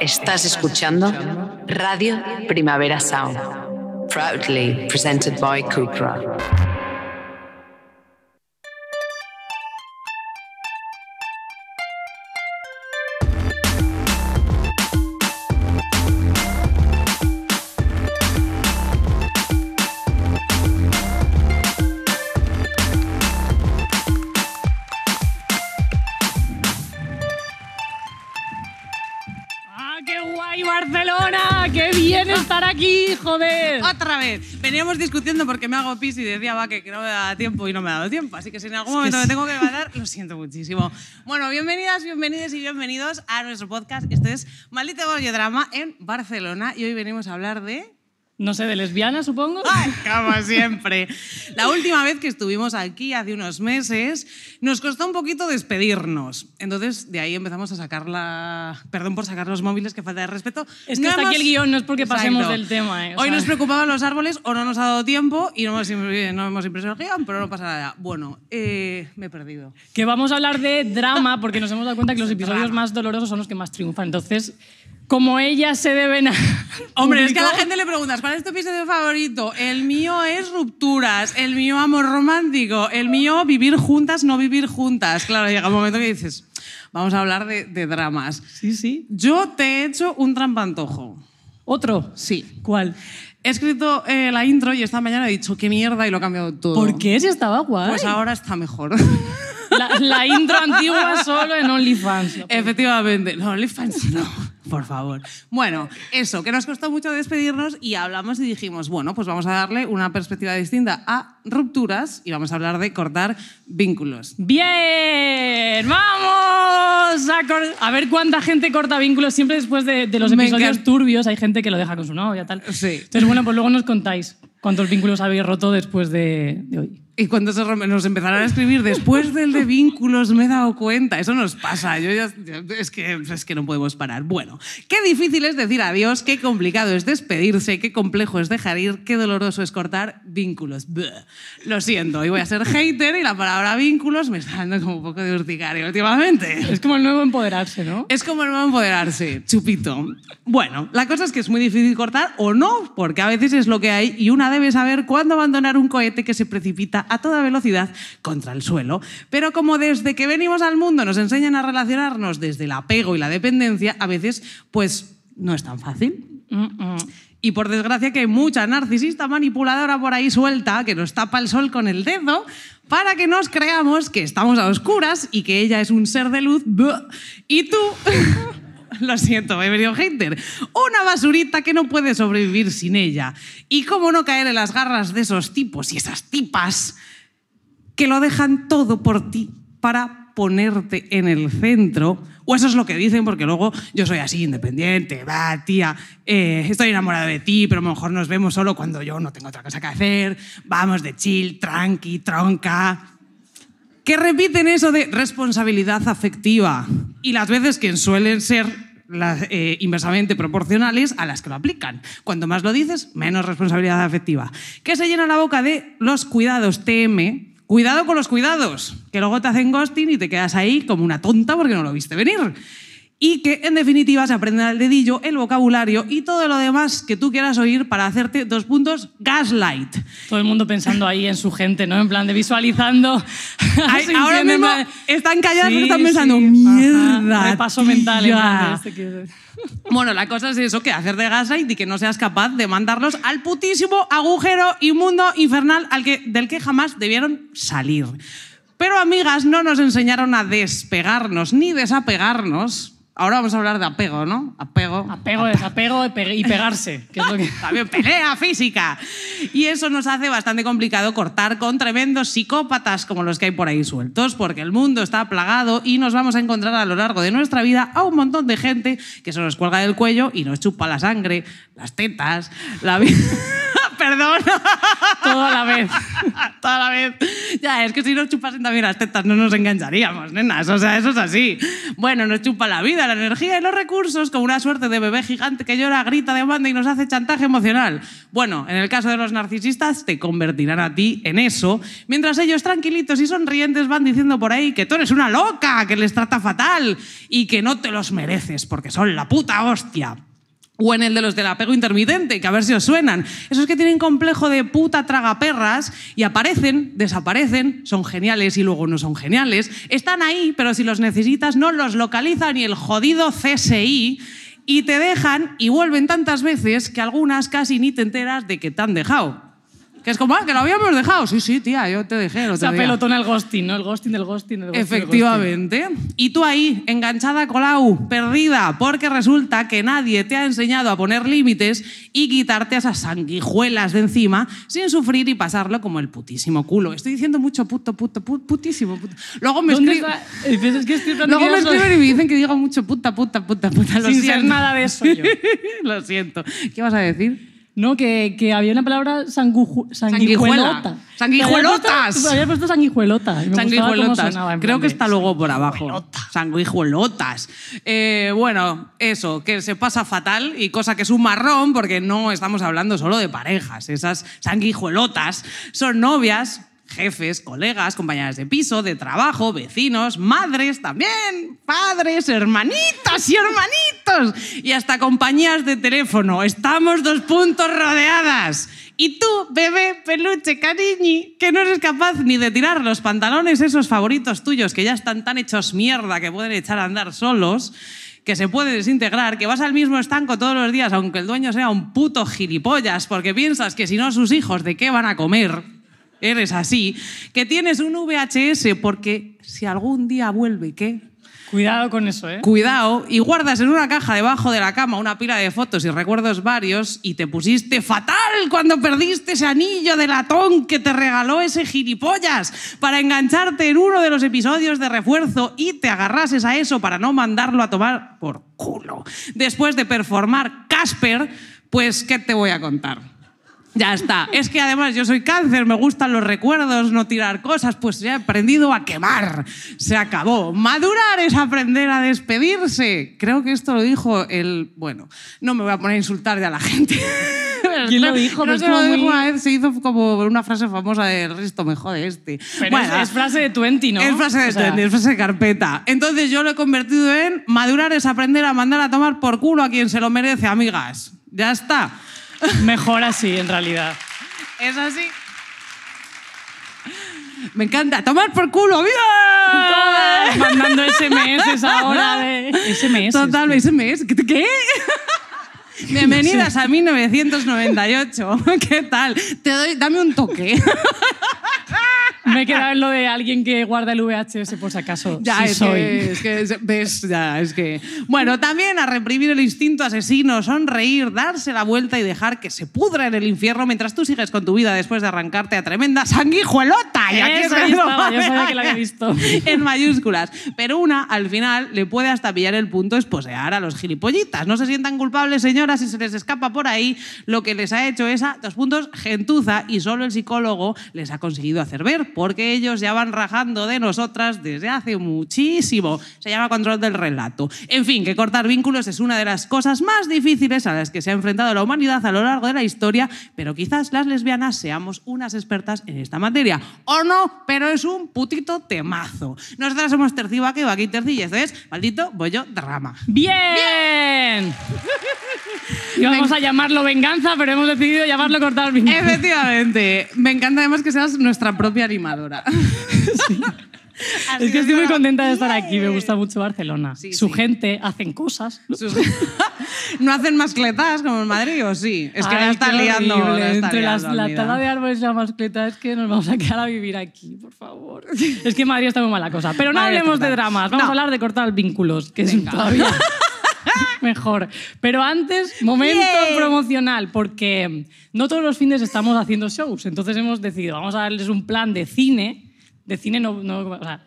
Estás escuchando Radio Primavera Sound, proudly presented by Kukra. Veníamos discutiendo porque me hago pis y decía, va, que no me da tiempo y no me ha dado tiempo. Así que si en algún momento me tengo que levantar, lo siento muchísimo. Bueno, bienvenidas, bienvenidos y bienvenidos a nuestro podcast. Este es Maldito Bollo Drama en Barcelona y hoy venimos a hablar de no sé, de lesbiana, supongo. Ay, como siempre. La última vez que estuvimos aquí, hace unos meses, nos costó un poquito despedirnos. Entonces, de ahí empezamos a sacar la... Perdón por sacar los móviles, que falta de respeto. Es que hasta aquí el guión no es porque pasemos del tema. ¿eh? Hoy nos preocupaban los árboles o no nos ha dado tiempo y no hemos, no impreso el guión, pero no pasa nada. Bueno, eh, me he perdido. Que vamos a hablar de drama porque nos hemos dado cuenta que los episodios más dolorosos son los que más triunfan. Entonces, como ellas se deben a... Hombre, es que a la gente le preguntas, ¿cuál es tu episodio favorito? El mío es rupturas, el mío amor romántico, el mío vivir juntas, no vivir juntas. Claro, llega un momento que dices, vamos a hablar de, dramas. Sí, sí. Yo te he hecho un trampantojo. ¿Otro? Sí. ¿Cuál? He escrito eh, la intro y esta mañana he dicho, qué mierda, y lo he cambiado todo. ¿Por qué? Si estaba guay. Pues ahora está mejor. La, intro antigua solo en OnlyFans. Efectivamente. No, OnlyFans no, por favor. Bueno, eso, que nos costó mucho despedirnos y hablamos y dijimos, bueno, pues vamos a darle una perspectiva distinta a rupturas y vamos a hablar de cortar vínculos. ¡Bien! ¡Vamos! A, ver cuánta gente corta vínculos siempre después de, los episodios turbios. Hay gente que lo deja con su novia, tal. Sí. Entonces, bueno, pues luego nos contáis cuántos vínculos habéis roto después de hoy. Y cuando nos empezaron a escribir después del de vínculos, me he dado cuenta. Eso nos pasa. Yo ya, es, que, es que no podemos parar. Bueno, qué difícil es decir adiós, qué complicado es despedirse, qué complejo es dejar ir, qué doloroso es cortar vínculos. Lo siento, y voy a ser hater y la palabra vínculos me está dando como un poco de urticaria últimamente. Es como el nuevo empoderarse, ¿no? Es como el nuevo empoderarse, chupito. Bueno, la cosa es que es muy difícil cortar o no, porque a veces es lo que hay y una debe saber cuándo abandonar un cohete que se precipita a toda velocidad contra el suelo. Pero como desde que venimos al mundo nos enseñan a relacionarnos desde el apego y la dependencia, a veces pues no es tan fácil. Y por desgracia que hay mucha narcisista manipuladora por ahí suelta que nos tapa el sol con el dedo para que nos creamos que estamos a oscuras y que ella es un ser de luz y tú lo siento, he venido hater, una basurita que no puede sobrevivir sin ella. Y cómo no caer en las garras de esos tipos y esas tipas que lo dejan todo por ti para ponerte en el centro. O eso es lo que dicen, porque luego yo soy así, independiente, va, tía, eh, estoy enamorada de ti, pero a lo mejor nos vemos solo cuando yo no tengo otra cosa que hacer, vamos de chill, tranqui, tronca que repiten eso de responsabilidad afectiva y las veces que suelen ser eh, inversamente proporcionales a las que lo aplican. Cuanto más lo dices, menos responsabilidad afectiva. Que se llena la boca de los cuidados TM. Cuidado con los cuidados, que luego te hacen ghosting y te quedas ahí como una tonta porque no lo viste venir y que en definitiva se aprenda al dedillo el vocabulario y todo lo demás que tú quieras oír para hacerte dos puntos gaslight. Todo el mundo pensando ahí en su gente, ¿no? En plan de visualizando. ahora mismo están calladas sí, están pensando, mierda. Repaso mental. Este bueno, la cosa es eso, que hacer de gaslight y que no seas capaz de mandarlos al putísimo agujero inmundo infernal al que, del que jamás debieron salir. Pero amigas, no nos enseñaron a despegarnos ni desapegarnos Ahora vamos a hablar de apego, ¿no? Apego. Apego, desapego y pegarse. Que es También pelea física. Y eso nos hace bastante complicado cortar con tremendos psicópatas como los que hay por ahí sueltos, porque el mundo está plagado y nos vamos a encontrar a lo largo de nuestra vida a un montón de gente que se nos cuelga del cuello y nos chupa la sangre, las tetas, la vida. perdón. Toda la vez. Toda la vez. Ya, es que si nos chupasen también las tetas no nos engancharíamos, nenas. O sea, eso es así. Bueno, nos chupa la vida, la energía y los recursos como una suerte de bebé gigante que llora, grita, de banda y nos hace chantaje emocional. Bueno, en el caso de los narcisistas, te convertirán a ti en eso, mientras ellos tranquilitos y sonrientes van diciendo por ahí que tú eres una loca, que les trata fatal y que no te los mereces porque son la puta hostia o en el de los del apego intermitente, que a ver si os suenan. Esos que tienen complejo de puta tragaperras y aparecen, desaparecen, son geniales y luego no son geniales. Están ahí, pero si los necesitas no los localiza ni el jodido CSI y te dejan y vuelven tantas veces que algunas casi ni te enteras de que te han dejado es como, ah, que lo habíamos dejado. Sí, sí, tía, yo te dejé. o sea, pelotona el ghosting, ¿no? El ghosting del ghosting del ghosting. Efectivamente. Y tú ahí, enganchada colau, perdida, porque resulta que nadie te ha enseñado a poner límites y quitarte esas sanguijuelas de encima sin sufrir y pasarlo como el putísimo culo. Estoy diciendo mucho puto, puto, putísimo. Puto. Luego me escriben. que me y me dicen que digo mucho puta, puta, puta, puta. No sin ser nada de eso yo. lo siento. ¿Qué vas a decir? ¿no? Que, que había una palabra sanguijuelota. Sanguijuelotas. Había puesto, sanguijuelotas. Creo que está luego por abajo. Sanguijuelotas. Eh, bueno, eso, que se pasa fatal y cosa que es un marrón porque no estamos hablando solo de parejas. Esas sanguijuelotas son novias, jefes, colegas, compañeras de piso, de trabajo, vecinos, madres también, padres, hermanitas y hermanitos, y hasta compañías de teléfono. Estamos dos puntos rodeadas. Y tú, bebé, peluche, cariñi, que no eres capaz ni de tirar los pantalones esos favoritos tuyos que ya están tan hechos mierda que pueden echar a andar solos, que se puede desintegrar, que vas al mismo estanco todos los días aunque el dueño sea un puto gilipollas porque piensas que si no sus hijos de qué van a comer eres así, que tienes un VHS porque si algún día vuelve, ¿qué? Cuidado con eso, ¿eh? Cuidado. Y guardas en una caja debajo de la cama una pila de fotos y recuerdos varios y te pusiste fatal cuando perdiste ese anillo de latón que te regaló ese gilipollas para engancharte en uno de los episodios de refuerzo y te agarrases a eso para no mandarlo a tomar por culo. Después de performar Casper, pues, ¿qué te voy a contar? Ya está. Es que además yo soy cáncer, me gustan los recuerdos, no tirar cosas, pues ya he aprendido a quemar. Se acabó. Madurar es aprender a despedirse. Creo que esto lo dijo el... Bueno, no me voy a poner a insultar ya a la gente. ¿Quién lo dijo? No se una vez, se hizo como una frase famosa de Risto, me jode este. bueno, es, frase de Twenty, ¿no? Es frase de Twenty, es frase de carpeta. Entonces yo lo he convertido en madurar es aprender a mandar a tomar por culo a quien se lo merece, amigas. Ya está. Mejor así, en realidad. ¿Es así? Me encanta. ¡Tomar por culo! vida. mandando SMS ahora de... SMS. Total, SMS. ¿Qué? Bienvenidas a 1998. ¿Qué tal? Te doy, dame un toque. Me he quedado en lo de alguien que guarda el VHS por si acaso. Ya, sí soy. ves, ya, es que... Bueno, también a reprimir el instinto asesino, sonreír, darse la vuelta y dejar que se pudra en el infierno mientras tú sigues con tu vida después de arrancarte a tremenda sanguijuelota. Y aquí Eso, ahí estaba, yo sabía que la había visto. En mayúsculas. Pero una, al final, le puede hasta pillar el punto esposear a los gilipollitas. No se sientan culpables, señor si se les escapa por ahí, lo que les ha hecho es a ah, dos puntos, gentuza, y solo el psicólogo les ha conseguido hacer ver, porque ellos ya van rajando de nosotras desde hace muchísimo. Se llama control del relato. En fin, que cortar vínculos es una de las cosas más difíciles a las que se ha enfrentado la humanidad a lo largo de la historia, pero quizás las lesbianas seamos unas expertas en esta materia. O no, pero es un putito temazo. Nosotras somos Terciba, que va aquí Terci, y esto es maldito bollo drama. ¡Bien! ¡Bien! Vamos a llamarlo venganza, pero hemos decidido llamarlo cortar Vínculos. Efectivamente. Me encanta además que seas nuestra propia animadora. es que estoy muy contenta de estar aquí, me gusta mucho Barcelona. Su gente hacen cosas. ¿no? hacen mascletas como en Madrid o sí? Es que Ay, la está liando. La Entre la tala de árboles y la mascleta es que nos vamos a quedar a vivir aquí, por favor. Es que Madrid está muy mala cosa. Pero no hablemos de dramas, vamos a hablar de cortar vínculos, que Venga. es todavía... Mejor. Pero antes, momento promocional, porque no todos los fines estamos haciendo shows. Entonces hemos decidido, vamos a darles un plan de cine. De cine, no,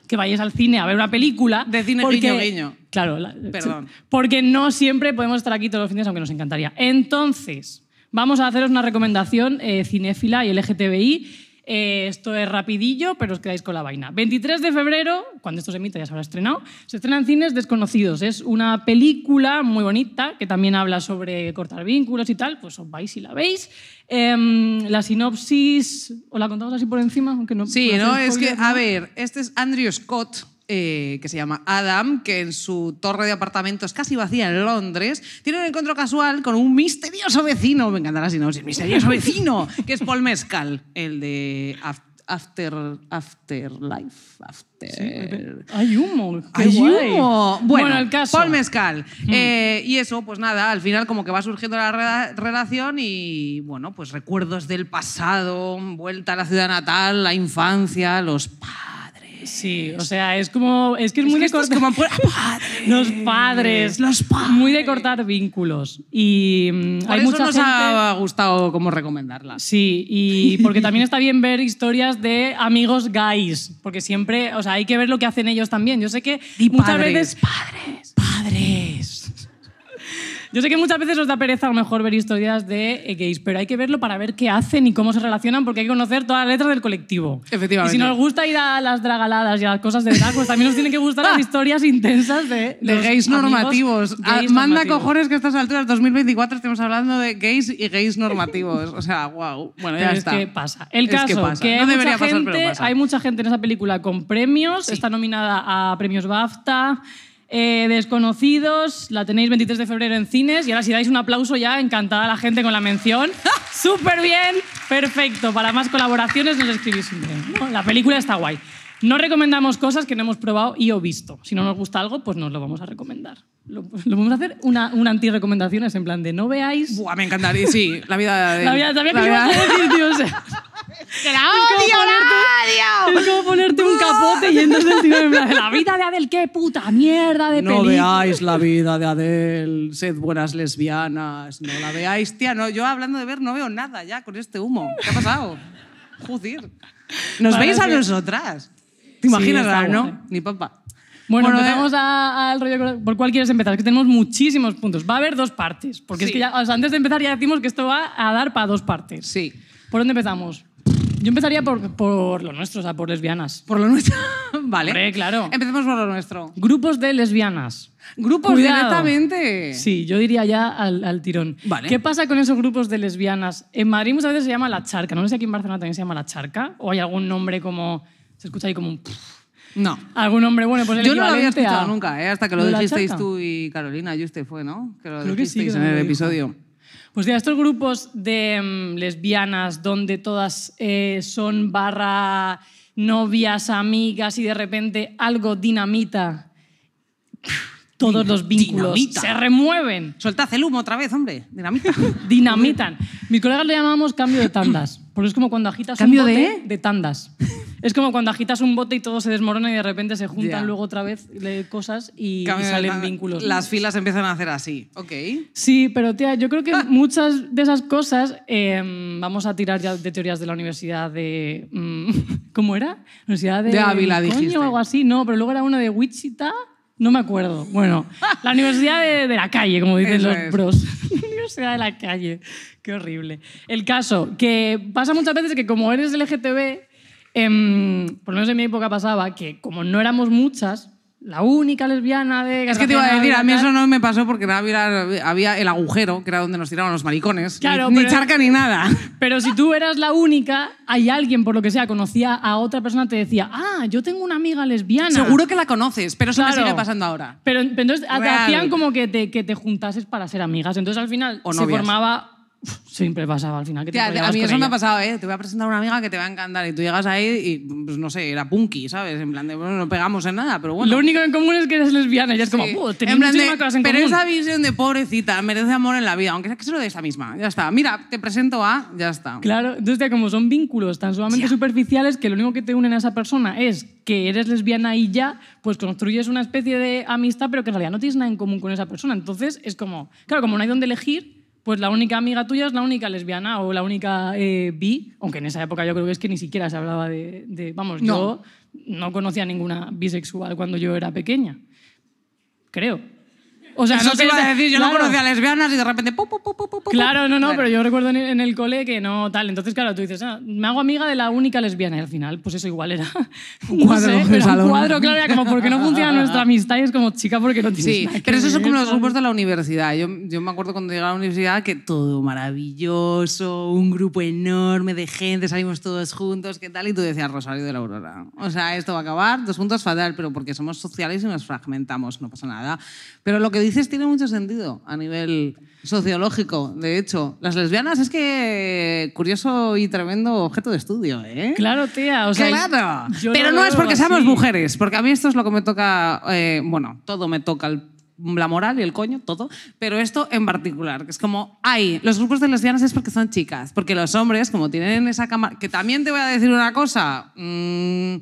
que vayáis al cine a ver una película. De cine guiño, guiño. Claro, perdón. Porque no siempre podemos estar aquí todos los fines, aunque nos encantaría. Entonces, vamos a haceros una recomendación eh, cinéfila y LGTBI eh, esto es rapidillo, pero os quedáis con la vaina. 23 de febrero, cuando esto se emita ya se habrá estrenado, se estrenan cines Desconocidos. Es una película muy bonita que también habla sobre cortar vínculos y tal, pues os vais y la veis. Em, la sinopsis, ¿os la contamos así por encima? Aunque no, sí, no, es que, a ver, este es Andrew Scott, eh, que se llama Adam, que en su torre de apartamentos casi vacía en Londres, tiene un encuentro casual con un misterioso vecino, me encantará si no, misterioso vecino, que es Paul Mescal, el de After, Afterlife. After... hay humo. hay humo. Bueno, caso. Paul Mescal. Mm. Eh, y eso, pues nada, al final como que va surgiendo la relación y bueno, pues recuerdos del pasado, vuelta a la ciudad natal, la infancia, los Sí, o sea, es como. Es que es, muy de cortar. los padres. Los Muy de cortar vínculos. Y mm, por hay eso mucha nos ha gustado como recomendarla. Sí, y porque también está bien ver historias de amigos gays. Porque siempre, o sea, hay que ver lo que hacen ellos también. Yo sé que muchas veces. Padres. Padres yo sé que muchas veces os da pereza a lo mejor ver historias de gays, pero hay que verlo para ver qué hacen y cómo se relacionan, porque hay que conocer todas las letras del colectivo. Efectivamente. Y si nos gusta ir a las dragaladas y a las cosas de drag, pues también nos tienen que gustar las ah. historias intensas de, gays normativos. Ah, manda cojones que a estas alturas, 2024, estemos hablando de gays y gays normativos. O sea, wow. Bueno, ya está. pasa. El caso que, que hay mucha gente en esa película con premios. Está nominada a premios BAFTA. Eh, desconocidos, la tenéis 23 de febrero en cines y ahora si dais un aplauso ya, encantada la gente con la mención. Súper bien, perfecto. Para más colaboraciones nos escribís un ¿no? La película está guay. No recomendamos cosas que no hemos probado y o visto. Si no nos gusta algo, pues nos lo vamos a recomendar. Lo, vamos a hacer una, una anti-recomendación, es en plan de no veáis... Buah, me encantaría, sí, la vida de... La vida también, la vida... ¡Que la odio, la odio! Es como ponerte un capote yendo del tiro de La vida de Adel, qué puta mierda de No veáis la vida de Adel, sed buenas lesbianas, no la veáis. Tía, no, yo hablando de ver no veo nada ya con este humo. ¿Qué ha pasado? Joder. ¿Nos veis a nosotras? ¿Te imaginas? ¿no? Ni papá. Bueno, Bueno, empezamos al rollo. ¿Por cuál quieres empezar? que tenemos muchísimos puntos. Va a haber dos partes. Porque es que antes de empezar ya decimos que esto va a dar para dos partes. Sí. ¿Por dónde empezamos? Yo empezaría por, por lo nuestro, o sea, por lesbianas. Por lo nuestro. vale. claro. Empecemos por lo nuestro. Grupos de lesbianas. Grupos Cuidado. directamente. Sí, yo diría ya al, tirón. ¿Qué pasa con esos grupos de lesbianas? En Madrid muchas veces se llama la charca. No sé si aquí en Barcelona también se llama la charca. O hay algún nombre como. Se escucha ahí como un. No. ¿Algún nombre, bueno? Pues yo no lo había escuchado nunca, ¿eh? hasta que lo dijisteis tú y Carolina, y usted fue, ¿no? Que lo dijisteis en el episodio. Pues de estos grupos de mm, lesbianas donde todas eh, son barra novias, amigas y de repente algo dinamita, todos los vínculos se remueven, Soltad el humo otra vez, hombre. Dinamita. dinamitan. Mi colega le llamamos cambio de tandas. Porque es como cuando agitas un bote de, tandas. es como cuando agitas un bote y todo se desmorona y de repente se juntan luego otra vez cosas y, salen vínculos. Las filas empiezan a hacer así. Ok. Sí, pero tía, yo creo que ah. muchas de esas cosas em, vamos a tirar ya de teorías de la universidad de... Mm, ¿Cómo era? Universidad de, Ávila, coño, o algo así. No, pero luego era una de Wichita no me acuerdo. Bueno, la universidad de, la calle, como dicen los pros. la universidad de la calle. Qué horrible. El caso, que pasa muchas veces que como eres LGTB, em, por lo menos en mi época pasaba, que como no éramos muchas, la única lesbiana de... Es que te iba a decir, a mí eso no me pasó porque había, había el agujero, que era donde nos tiraban los maricones. ni, charca ni nada. Pero si tú eras la única, hay alguien, por lo que sea, conocía a otra persona, te decía, ah, yo tengo una amiga lesbiana. Seguro que la conoces, pero eso claro. sigue pasando ahora. Pero, entonces te hacían como que te, que te juntases para ser amigas. Entonces al final se formaba Siempre pasaba al final. te a mí eso me ha pasado, ¿eh? Te voy a presentar a una amiga que te va a encantar y tú llegas ahí y, pues no sé, era punky, ¿sabes? En plan de, bueno, no pegamos en nada, pero bueno. Lo único en común es que eres lesbiana y es como, ¡puh! muchísimas cosas en pero esa visión de pobrecita merece amor en la vida, aunque sea que se lo de esa misma. Ya está. Mira, te presento a, ya está. Claro, entonces, como son vínculos tan sumamente superficiales que lo único que te unen a esa persona es que eres lesbiana y ya, pues construyes una especie de amistad, pero que en realidad no tienes nada en común con esa persona. Entonces, es como, claro, como no hay donde elegir pues la única amiga tuya es la única lesbiana o la única eh, bi, aunque en esa época yo creo que es que ni siquiera se hablaba de... vamos, yo no conocía ninguna bisexual cuando yo era pequeña, creo. O sea, no te iba a decir, yo no conocía lesbianas y de repente... claro, no, no, pero yo recuerdo en el, cole que no, tal. Entonces, claro, tú dices, ah, me hago amiga de la única lesbiana. Y al final, pues eso igual era... Un cuadro. Pues, un cuadro, claro, era como, porque no funciona nuestra amistad? Y es como, chica, porque no tienes Sí, pero eso es como los grupos de la universidad. Yo, yo me acuerdo cuando llegué a la universidad que todo maravilloso, un grupo enorme de gente, salimos todos juntos, ¿qué tal? Y tú decías, Rosario de la Aurora. O sea, esto va a acabar, dos juntos fatal, pero porque somos sociales y nos fragmentamos, no pasa nada. Pero lo que dices tiene mucho sentido a nivel sociológico, de hecho. Las lesbianas es que curioso y tremendo objeto de estudio, ¿eh? Claro, tía. claro. Pero no, es porque seamos mujeres, porque a mí esto es lo que me toca, eh, bueno, todo me toca la moral y el coño, todo, pero esto en particular, que es como, ay, los grupos de lesbianas es porque son chicas, porque los hombres, como tienen esa cámara, que también te voy a decir una cosa, mm,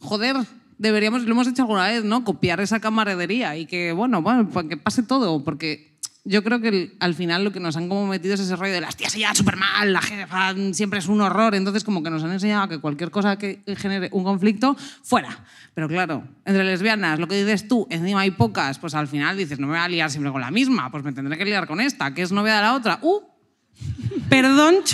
joder, deberíamos, lo hemos hecho alguna vez, ¿no? Copiar esa camaradería y que, bueno, bueno, pues que pase todo, porque yo creo que al final lo que nos han como metido es ese rollo de las tías se llevan súper mal, la jefa siempre es un horror, entonces como que nos han enseñado que cualquier cosa que genere un conflicto, fuera. Pero claro, entre lesbianas, lo que dices tú, encima hay pocas, pues al final dices, no me voy a liar siempre con la misma, pues me tendré que liar con esta, que es novia de la otra. ¡Uh! Perdón.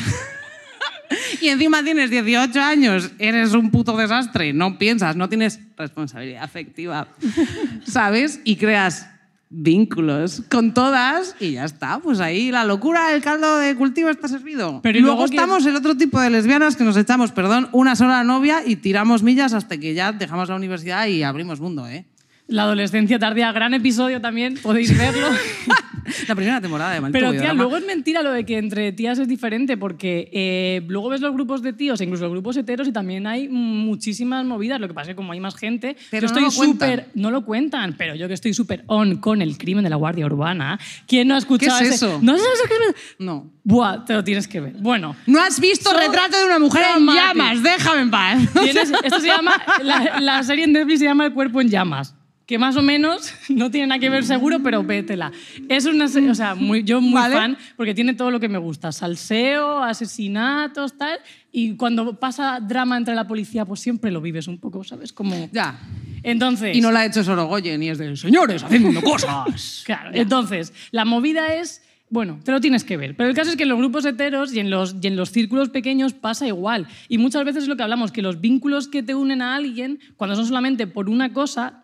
Y encima tienes 18 años, eres un puto desastre, no piensas, no tienes responsabilidad afectiva, ¿sabes? Y creas vínculos con todas y ya está, pues ahí la locura, el caldo de cultivo está servido. Pero luego, luego estamos el otro tipo de lesbianas que nos echamos, perdón, una sola novia y tiramos millas hasta que ya dejamos la universidad y abrimos mundo, ¿eh? La adolescencia tardía, gran episodio también, podéis verlo. la primera temporada de Maldito Pero tía, luego es mentira lo de que entre tías es diferente, porque eh, luego ves los grupos de tíos, incluso los grupos heteros, y también hay muchísimas movidas. Lo que pasa es que como hay más gente, pero yo no estoy súper. No lo cuentan, pero yo que estoy súper on con el crimen de la Guardia Urbana. ¿Quién no ha escuchado ¿Qué es eso? ¿No No. Buah, te lo tienes que ver. Bueno. No has visto retrato de una mujer en llamas, déjame en paz. Esto se llama. La, la serie en Netflix se llama El cuerpo en llamas que más o menos no tiene nada que ver seguro, pero vétela. Es una, o sea, muy, yo muy fan porque tiene todo lo que me gusta, salseo, asesinatos, tal, y cuando pasa drama entre la policía, pues siempre lo vives un poco, ¿sabes? Como Ya. entonces Y no la ha hecho Sorogoyen ni es de señores haciendo cosas. Claro, entonces, la movida es bueno, te lo tienes que ver. Pero el caso es que en los grupos heteros y en los, y en los círculos pequeños pasa igual. Y muchas veces es lo que hablamos, que los vínculos que te unen a alguien, cuando son solamente por una cosa,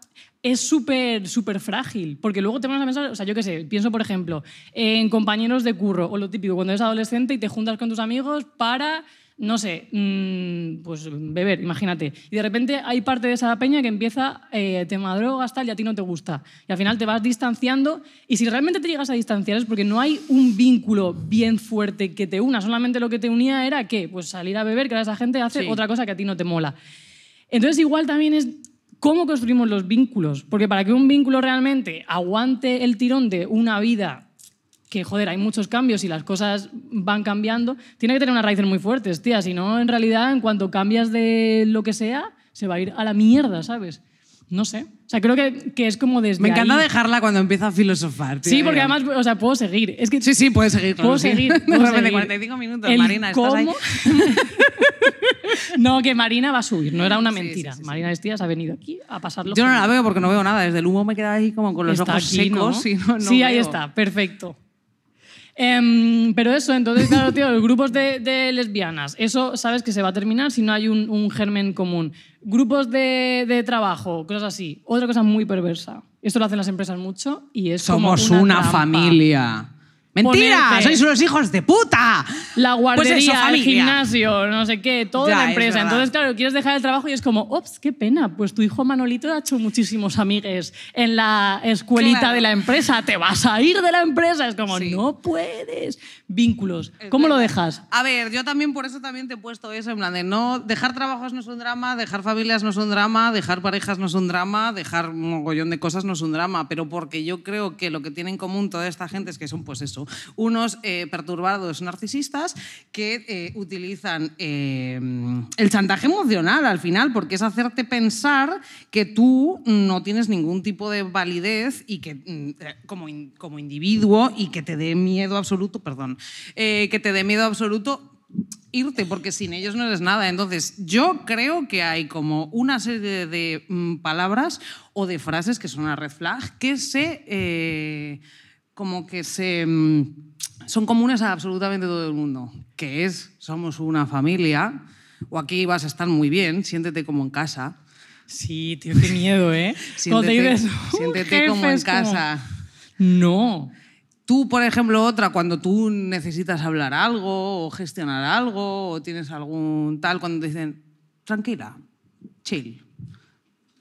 es súper, súper frágil, porque luego te vas a pensar, o sea, yo qué sé, pienso, por ejemplo, en compañeros de curro, o lo típico, cuando eres adolescente y te juntas con tus amigos para, no sé, mm, pues beber, imagínate. Y de repente hay parte de esa peña que empieza, eh, te madrogas, tal, y a ti no te gusta. Y al final te vas distanciando, y si realmente te llegas a distanciar es porque no hay un vínculo bien fuerte que te una, solamente lo que te unía era, ¿qué? Pues salir a beber, que ahora esa gente hace otra cosa que a ti no te mola. Entonces igual también es ¿Cómo construimos los vínculos? Porque para que un vínculo realmente aguante el tirón de una vida que, joder, hay muchos cambios y las cosas van cambiando, tiene que tener unas raíces muy fuertes, tía. Si no, en realidad, en cuanto cambias de lo que sea, se va a ir a la mierda, ¿sabes? no sé. O sea, creo que, que es como desde. Me encanta dejarla cuando empieza a filosofar. Tío, sí, porque además, o sea, puedo seguir. Es que sí, sí, puedes seguir. Puedo seguir. de 45 minutos, Marina, ¿estás ahí? no, que Marina va a subir, no era una mentira. Marina Estías ha venido aquí a pasarlo. Yo no la veo porque no veo nada. Desde el humo me quedado ahí como con los ojos chicos. secos. sí, ahí está, perfecto. Em, pero eso, entonces, claro, tío, los grupos de, lesbianas, eso sabes que se va a terminar si no hay un, germen común. Grupos de, trabajo, cosas así. Otra cosa muy perversa. Esto lo hacen las empresas mucho y es Somos como una familia. ¡Mentira! ¡Sois unos hijos de puta! La pues guardería, el gimnasio, no sé qué, toda la empresa. Entonces, claro, quieres dejar el trabajo y es como, ops, qué pena, pues tu hijo Manolito ha hecho muchísimos amigues en la escuelita de la empresa, te vas a ir de la empresa. Es como, no puedes. Vínculos. Eh, ¿Cómo lo eh, dejas? A ver, yo también por eso también te he puesto eso, en plan de no, dejar trabajos no es un drama, dejar familias no es un drama, dejar parejas no es un drama, dejar un mogollón de cosas no es un drama, pero porque yo creo que lo que tiene en común toda esta gente es que son pues eso, unos eh, perturbados narcisistas que eh, utilizan eh, el chantaje emocional al final, porque es hacerte pensar que tú no tienes ningún tipo de validez y que mm, como, como individuo y que te dé miedo absoluto, perdón, que te dé miedo absoluto irte, porque sin ellos no eres nada. Entonces, yo creo que hay como una serie de, mm, palabras o de frases que son una red flag que se como que se, mm, son comunes a absolutamente todo el mundo, que es, somos una familia, o aquí vas a estar muy bien, siéntete como en casa. Sí, tío, qué miedo, ¿eh? siéntete, te como en casa. No. Tú, por ejemplo, otra, cuando tú necesitas hablar algo o gestionar algo o tienes algún tal, cuando te dicen, tranquila, chill.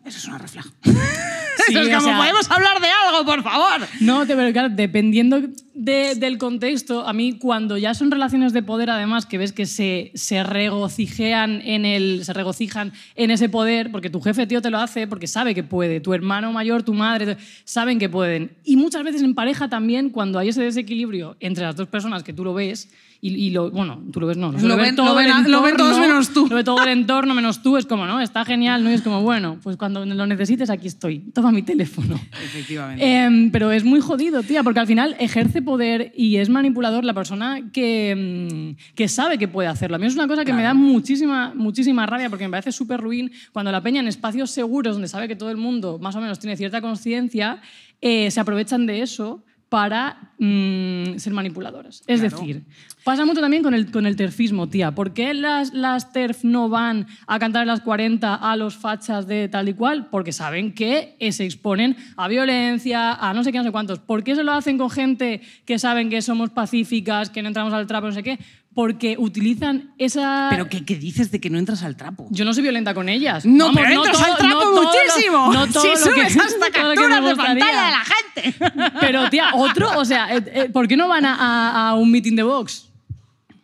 Eso es una refleja. como podemos hablar de algo, por favor. No, pero claro, dependiendo del contexto, a mí cuando ya son relaciones de poder, además, que ves que se, se en el, se regocijan en ese poder, porque tu jefe, tío, te lo hace porque sabe que puede, tu hermano mayor, tu madre, saben que pueden. Y muchas veces en pareja también, cuando hay ese desequilibrio entre las dos personas que tú lo ves, y, lo, bueno, tú lo ves, no, lo, ven, todo el entorno, todos menos tú. Lo ve todo el entorno menos tú, es como, no, está genial, no y es como, bueno, pues cuando lo necesites aquí estoy, toma mi teléfono. Efectivamente. Em, pero es muy jodido, tía, porque al final ejerce poder y es manipulador la persona que, mm, que sabe que puede hacerlo. A mí es una cosa que me da muchísima, muchísima rabia porque me parece súper ruin cuando la peña en espacios seguros donde sabe que todo el mundo más o menos tiene cierta conciencia, eh, se aprovechan de eso para mm, ser manipuladoras. Es decir, pasa mucho también con el, con el terfismo, tía. ¿Por qué las, las terf no van a cantar las 40 a los fachas de tal y cual? Porque saben que se exponen a violencia, a no sé qué, no sé cuántos. ¿Por qué se lo hacen con gente que saben que somos pacíficas, que no entramos al trapo, no sé qué? porque utilizan esa... ¿Pero qué, qué, dices de que no entras al trapo? Yo no soy violenta con ellas. No, pero entras al trapo muchísimo. no todo si subes que, hasta capturas de pantalla de la gente. Pero, tía, otro, o sea, eh, eh, ¿por qué no van a, a un meeting de box?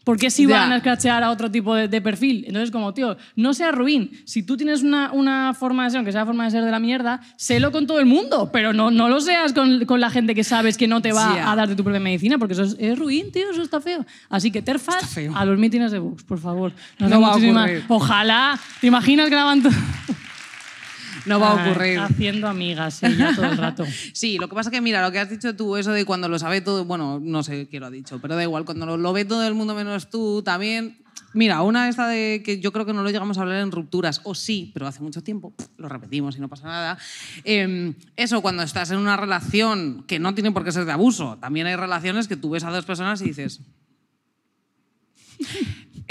¿Por qué si van a escrachear a otro tipo de, perfil? Entonces, como, tío, no seas ruin. Si tú tienes una, una, forma de ser, aunque sea forma de ser de la mierda, sélo con todo el mundo, pero no, no lo seas con, la gente que sabes que no te va a dar de tu propia medicina, porque eso es, ruin, tío, eso está feo. Así que, Terfat, a los mítines de Vox, por favor. no va Ojalá, ¿te imaginas que graban todo? no va a ocurrir. Haciendo amigas ella todo el rato. sí, lo que pasa es que, mira, lo que has dicho tú, eso de cuando lo sabe todo, bueno, no sé qué lo ha dicho, pero da igual, cuando lo, lo ve todo el mundo menos tú, también Mira, una esta de que yo creo que no lo llegamos a hablar en rupturas, o sí, pero hace mucho tiempo, lo repetimos y no pasa nada. Em, eso cuando estás en una relación que no tiene por qué ser de abuso. También hay relaciones que tú ves a dos personas y dices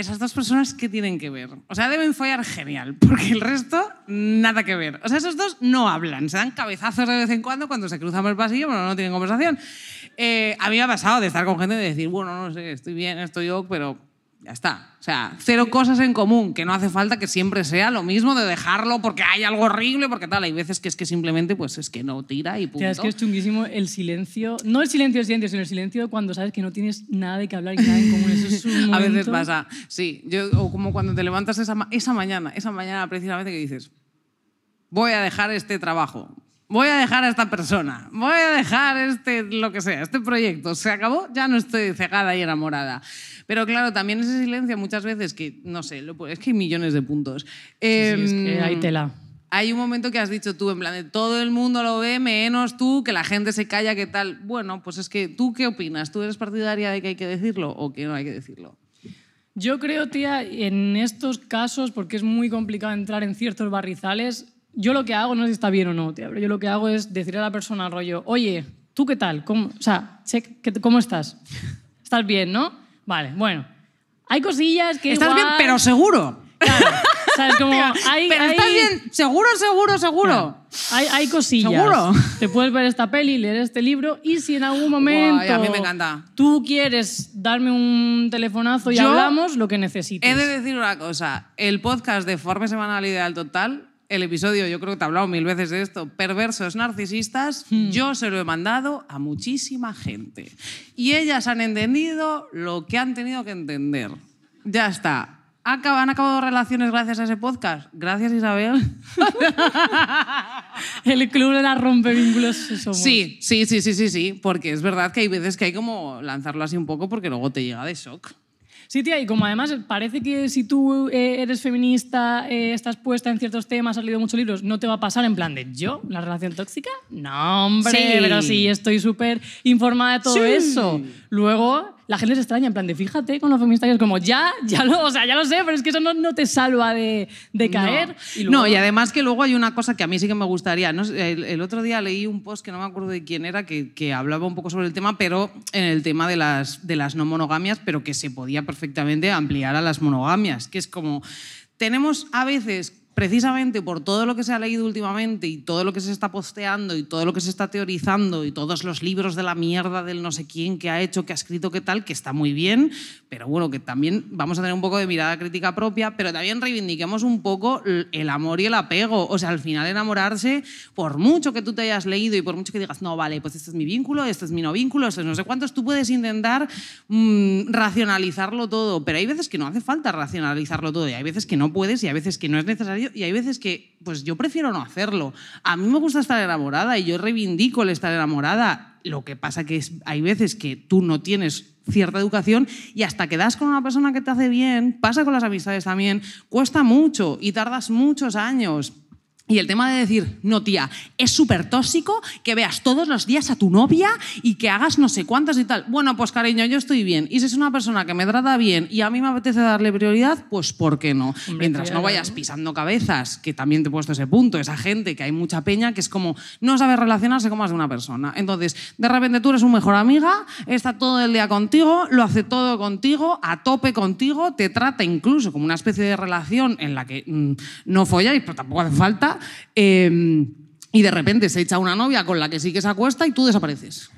esas dos personas, ¿qué tienen que ver? O sea, deben fallar genial, porque el resto, nada que ver. O sea, esos dos no hablan, se dan cabezazos de vez en cuando cuando se cruzan por el pasillo, pero no tienen conversación. Eh, a mí me ha pasado de estar con gente y de decir, bueno, no sé, estoy bien, estoy yo, pero ya está. O sea, cero cosas en común, que no hace falta que siempre sea lo mismo de dejarlo porque hay algo horrible, porque tal. Hay veces que es que simplemente pues es que no tira y punto. es que es chunguísimo el silencio, no el silencio el silencio, sino el silencio cuando sabes que no tienes nada de qué hablar y nada en común. Eso es un A veces pasa, sí. o como cuando te levantas esa, esa mañana, esa mañana precisamente que dices, voy a dejar este trabajo voy a dejar a esta persona, voy a dejar este, lo que sea, este proyecto, se acabó, ya no estoy cegada y enamorada. Pero claro, también ese silencio muchas veces que, no sé, es que hay millones de puntos. Sí, es em, que hay tela. Hay un momento que has dicho tú, en plan de todo el mundo lo ve, menos tú, que la gente se calla, ¿qué tal? Bueno, pues es que tú qué opinas, ¿tú eres partidaria de que hay que decirlo o que no hay que decirlo? Yo creo, tía, en estos casos, porque es muy complicado entrar en ciertos barrizales, yo lo que hago no sé si está bien o no, tío, pero yo lo que hago es decirle a la persona rollo, oye, ¿tú qué tal? ¿Cómo, o sea, ¿cómo estás? ¿Estás bien, no? Vale, bueno. Hay cosillas que Estás bien, pero seguro. Claro. hay, pero estás bien, seguro, seguro, seguro. Hay, cosillas. Seguro. Te puedes ver esta peli, leer este libro y si en algún momento. a mí me encanta. Tú quieres darme un telefonazo y hablamos lo que necesites. He de decir una cosa. El podcast de Forma Semanal Ideal Total el episodio, yo creo que te he hablado mil veces de esto, perversos narcisistas, hmm. yo se lo he mandado a muchísima gente. Y ellas han entendido lo que han tenido que entender. Ya está. ¿Han acabado relaciones gracias a ese podcast? Gracias, Isabel. el club de las rompevínculos Sí, sí, sí, sí, sí, sí, porque es verdad que hay veces que hay como lanzarlo así un poco porque luego te llega de shock. Sí, tía, y como además parece que si tú eh, eres feminista, eh, estás puesta en ciertos temas, has leído muchos libros, no te va a pasar en plan de yo, la relación tóxica. No, hombre, pero sí, estoy súper informada de todo eso. Luego la gente se extraña, en plan de fíjate con los feministas que es como, ya, ya lo, o sea, ya lo sé, pero es que eso no, no te salva de, de caer. No. Y además que luego hay una cosa que a mí sí que me gustaría. El, otro día leí un post que no me acuerdo de quién era, que, hablaba un poco sobre el tema, pero en el tema de las, de las no monogamias, pero que se podía perfectamente ampliar a las monogamias, que es como, tenemos a veces precisamente por todo lo que se ha leído últimamente y todo lo que se está posteando y todo lo que se está teorizando y todos los libros de la mierda del no sé quién que ha hecho, que ha escrito, que tal, que está muy bien, pero bueno, que también vamos a tener un poco de mirada crítica propia, pero también reivindiquemos un poco el amor y el apego. O sea, al final enamorarse, por mucho que tú te hayas leído y por mucho que digas, no, vale, pues este es mi vínculo, este es mi no vínculo, este es no sé cuántos, tú puedes intentar mm, racionalizarlo todo, pero hay veces que no hace falta racionalizarlo todo y hay veces que no puedes y hay veces que no es necesario y hay veces que pues yo prefiero no hacerlo. A mí me gusta estar enamorada y yo reivindico el estar enamorada. Lo que pasa que es, hay veces que tú no tienes cierta educación y hasta quedas con una persona que te hace bien, pasa con las amistades también, cuesta mucho y tardas muchos años. Y el tema de decir, no tía, es súper tóxico que veas todos los días a tu novia y que hagas no sé cuántas y tal. Bueno, pues cariño, yo estoy bien. Y si es una persona que me trata bien y a mí me apetece darle prioridad, pues ¿por qué no? Mientras no vayas pisando cabezas, que también te he puesto ese punto, esa gente que hay mucha peña que es como no sabes relacionarse con más de una persona. Entonces, de repente tú eres un mejor amiga, está todo el día contigo, lo hace todo contigo, a tope contigo, te trata incluso como una especie de relación en la que mm, no folláis, pero tampoco hace falta Em, y de repente se echa una novia con la que sí que se acuesta y tú desapareces.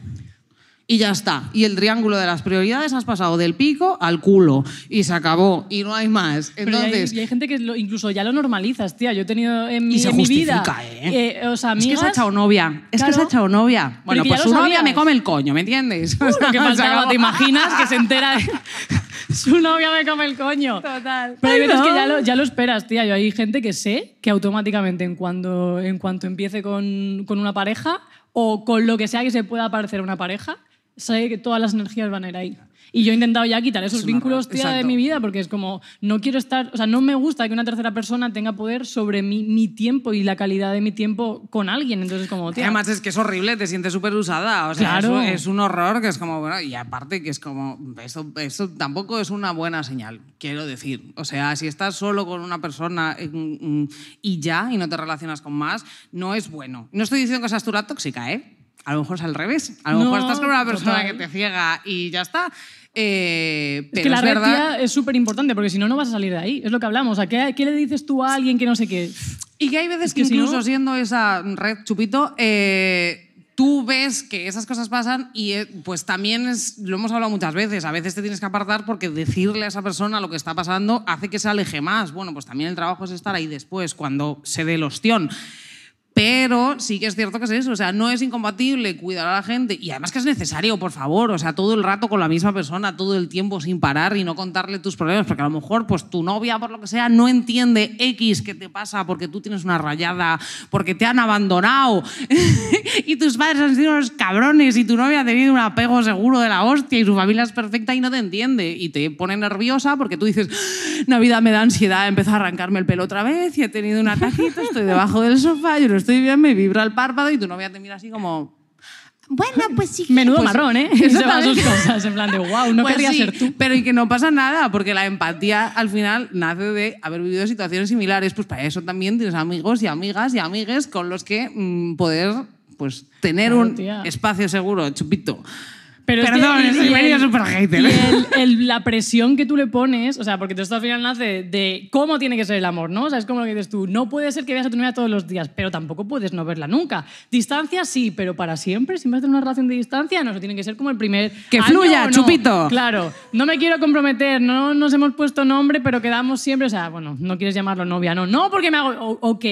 Y ya está. Y el triángulo de las prioridades has pasado del pico al culo. Y se acabó. Y no hay más. Entonces, y hay, gente que lo, incluso ya lo normalizas, tía. Yo he tenido en mi, vida. ¿eh? Eh, es que se ha echado novia. Es que se ha echado novia. Bueno, pues su novia me come el coño, ¿me entiendes? Uh, ¿Te imaginas que se entera? de... su novia me come el coño. Total. Pero hay que ya lo, esperas, tía. Yo hay gente que sé que automáticamente en cuanto, en cuanto empiece con, con una pareja o con lo que sea que se pueda parecer a una pareja, sabe que todas las energías van a ir ahí. Y yo he intentado ya quitar esos vínculos, tía, de mi vida, porque es como, no quiero estar, o sea, no me gusta que una tercera persona tenga poder sobre mi, mi tiempo y la calidad de mi tiempo con alguien. Entonces, como, tía. Además, es que es horrible, te sientes súper usada. O sea, claro. es, un horror que es como, bueno, y aparte que es como, Eso eso tampoco es una buena señal, quiero decir. O sea, si estás solo con una persona y ya, y no te relacionas con más, no es bueno. No estoy diciendo que seas tú la tóxica, ¿eh? A lo mejor es al revés. A lo mejor estás con una persona que te ciega y ya está. Eh, es que la verdad... es súper importante porque si no, no vas a salir de ahí. Es lo que hablamos. a ¿qué, le dices tú a alguien que no sé qué? Y que hay veces que, incluso siendo esa red chupito, eh, tú ves que esas cosas pasan y eh, pues también lo hemos hablado muchas veces, a veces te tienes que apartar porque decirle a esa persona lo que está pasando hace que se aleje más. Bueno, pues también el trabajo es estar ahí después, cuando se dé el ostión. Pero sí que es cierto que es eso, o sea, no es incompatible cuidar a la gente y además que es necesario, por favor, o sea, todo el rato con la misma persona, todo el tiempo sin parar y no contarle tus problemas, porque a lo mejor pues tu novia, por lo que sea, no entiende X que te pasa porque tú tienes una rayada, porque te han abandonado y tus padres han sido unos cabrones y tu novia ha tenido un apego seguro de la hostia y su familia es perfecta y no te entiende y te pone nerviosa porque tú dices, Navidad me da ansiedad, empezado a arrancarme el pelo otra vez y he tenido un atajito, estoy debajo del sofá, Y estoy bien, me vibra el párpado y tú tu novia te mira así como... Bueno, pues sí. Menudo pues marrón, ¿eh? eso son sus cosas, en plan de, wow, no pues ser tú. Pero y que no pasa nada, porque la empatía al final nace de haber vivido situaciones similares. Pues para eso también tienes amigos y amigas y amigues con los que mm, poder pues, tener un espacio seguro, chupito. Perdón, es que, super hater. la presión que tú le pones, o sea, porque esto al final nace de cómo tiene que ser el amor, ¿no? O sea, es como lo que dices tú, no puede ser que veas a tu novia todos los días, pero tampoco puedes no verla nunca. Distancia sí, pero para siempre, siempre tener una relación de distancia, no, se tiene que ser como el primer Que fluya, chupito. Claro, no me quiero comprometer, no nos hemos puesto nombre, pero quedamos siempre, o sea, bueno, no quieres llamarlo novia, no, no, porque me hago, ok.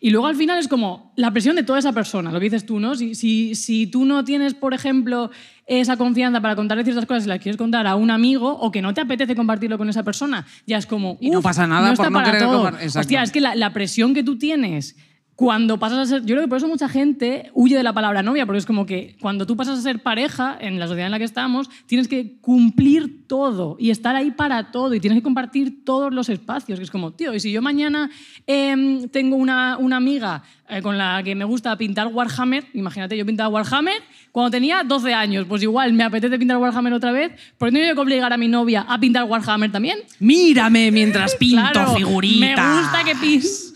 Y luego al final es como la presión de toda esa persona, lo que dices tú, ¿no? Si, si, si tú no tienes, por ejemplo, esa confianza para contarle ciertas cosas y las quieres contar a un amigo o que no te apetece compartirlo con esa persona, ya es como. Y no pasa nada está por para todo. Hostia, es que la, presión que tú tienes cuando pasas a ser. Yo creo que por eso mucha gente huye de la palabra novia, porque es como que cuando tú pasas a ser pareja, en la sociedad en la que estamos, tienes que cumplir todo y estar ahí para todo y tienes que compartir todos los espacios. Que es como, tío, y si yo mañana em, tengo una, una amiga eh, con la que me gusta pintar Warhammer. Imagínate, yo pintaba Warhammer cuando tenía 12 años. Pues igual, me apetece pintar Warhammer otra vez. ¿Por qué no tengo que obligar a mi novia a pintar Warhammer también? Mírame mientras pinto claro, figuritas. Me gusta que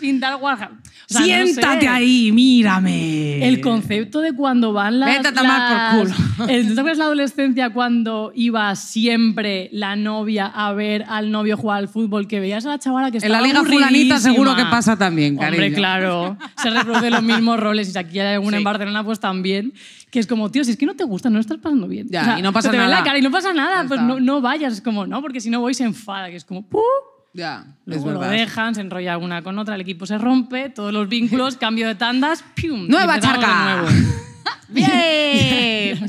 pintar Warhammer. Siéntate ahí, mírame. El concepto de cuando van las. Vete a tomar por culo. El, es la adolescencia cuando iba siempre la novia a ver al novio jugar al fútbol? Que veías a la chavala que estaba. En la liga fulanita seguro que pasa también, Hombre, claro. de los mismos roles. Y si aquí hay alguna en Barcelona, pues también. Que es como, tío, si es que no te gusta, no estás pasando bien. y no pasa nada. la cara y no pasa nada, pues no, no, vayas. Es como, no, porque si no voy se enfada, que es como, ¡pum! Ya, Luego lo dejan, se enrolla una con otra, el equipo se rompe, todos los vínculos, cambio de tandas, ¡Nueva charca! ¡Bien!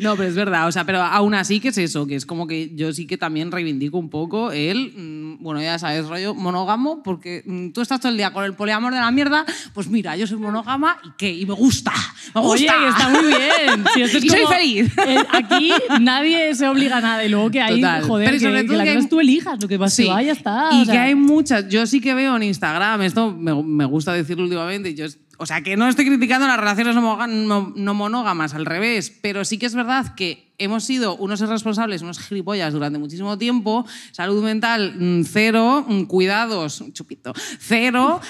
No, pero es verdad, o sea, pero aún así, que es eso? Que es como que yo sí que también reivindico un poco el, mm, bueno, ya sabes, rollo monógamo, porque mm, tú estás todo el día con el poliamor de la mierda, pues mira, yo soy monógama y qué, y me gusta, me gusta. y está muy bien. soy feliz. aquí nadie se obliga a nada y luego que hay, joder, pero sobre que, todo que, tú elijas lo que vas ya está. Y que hay muchas, yo sí que veo en Instagram, esto me, gusta decirlo últimamente, yo o sea, que no estoy criticando las relaciones no monógamas, al revés, pero sí que es verdad que hemos sido unos irresponsables, unos gilipollas durante muchísimo tiempo, salud mental mm, cero, mm, cuidados, chupito, cero,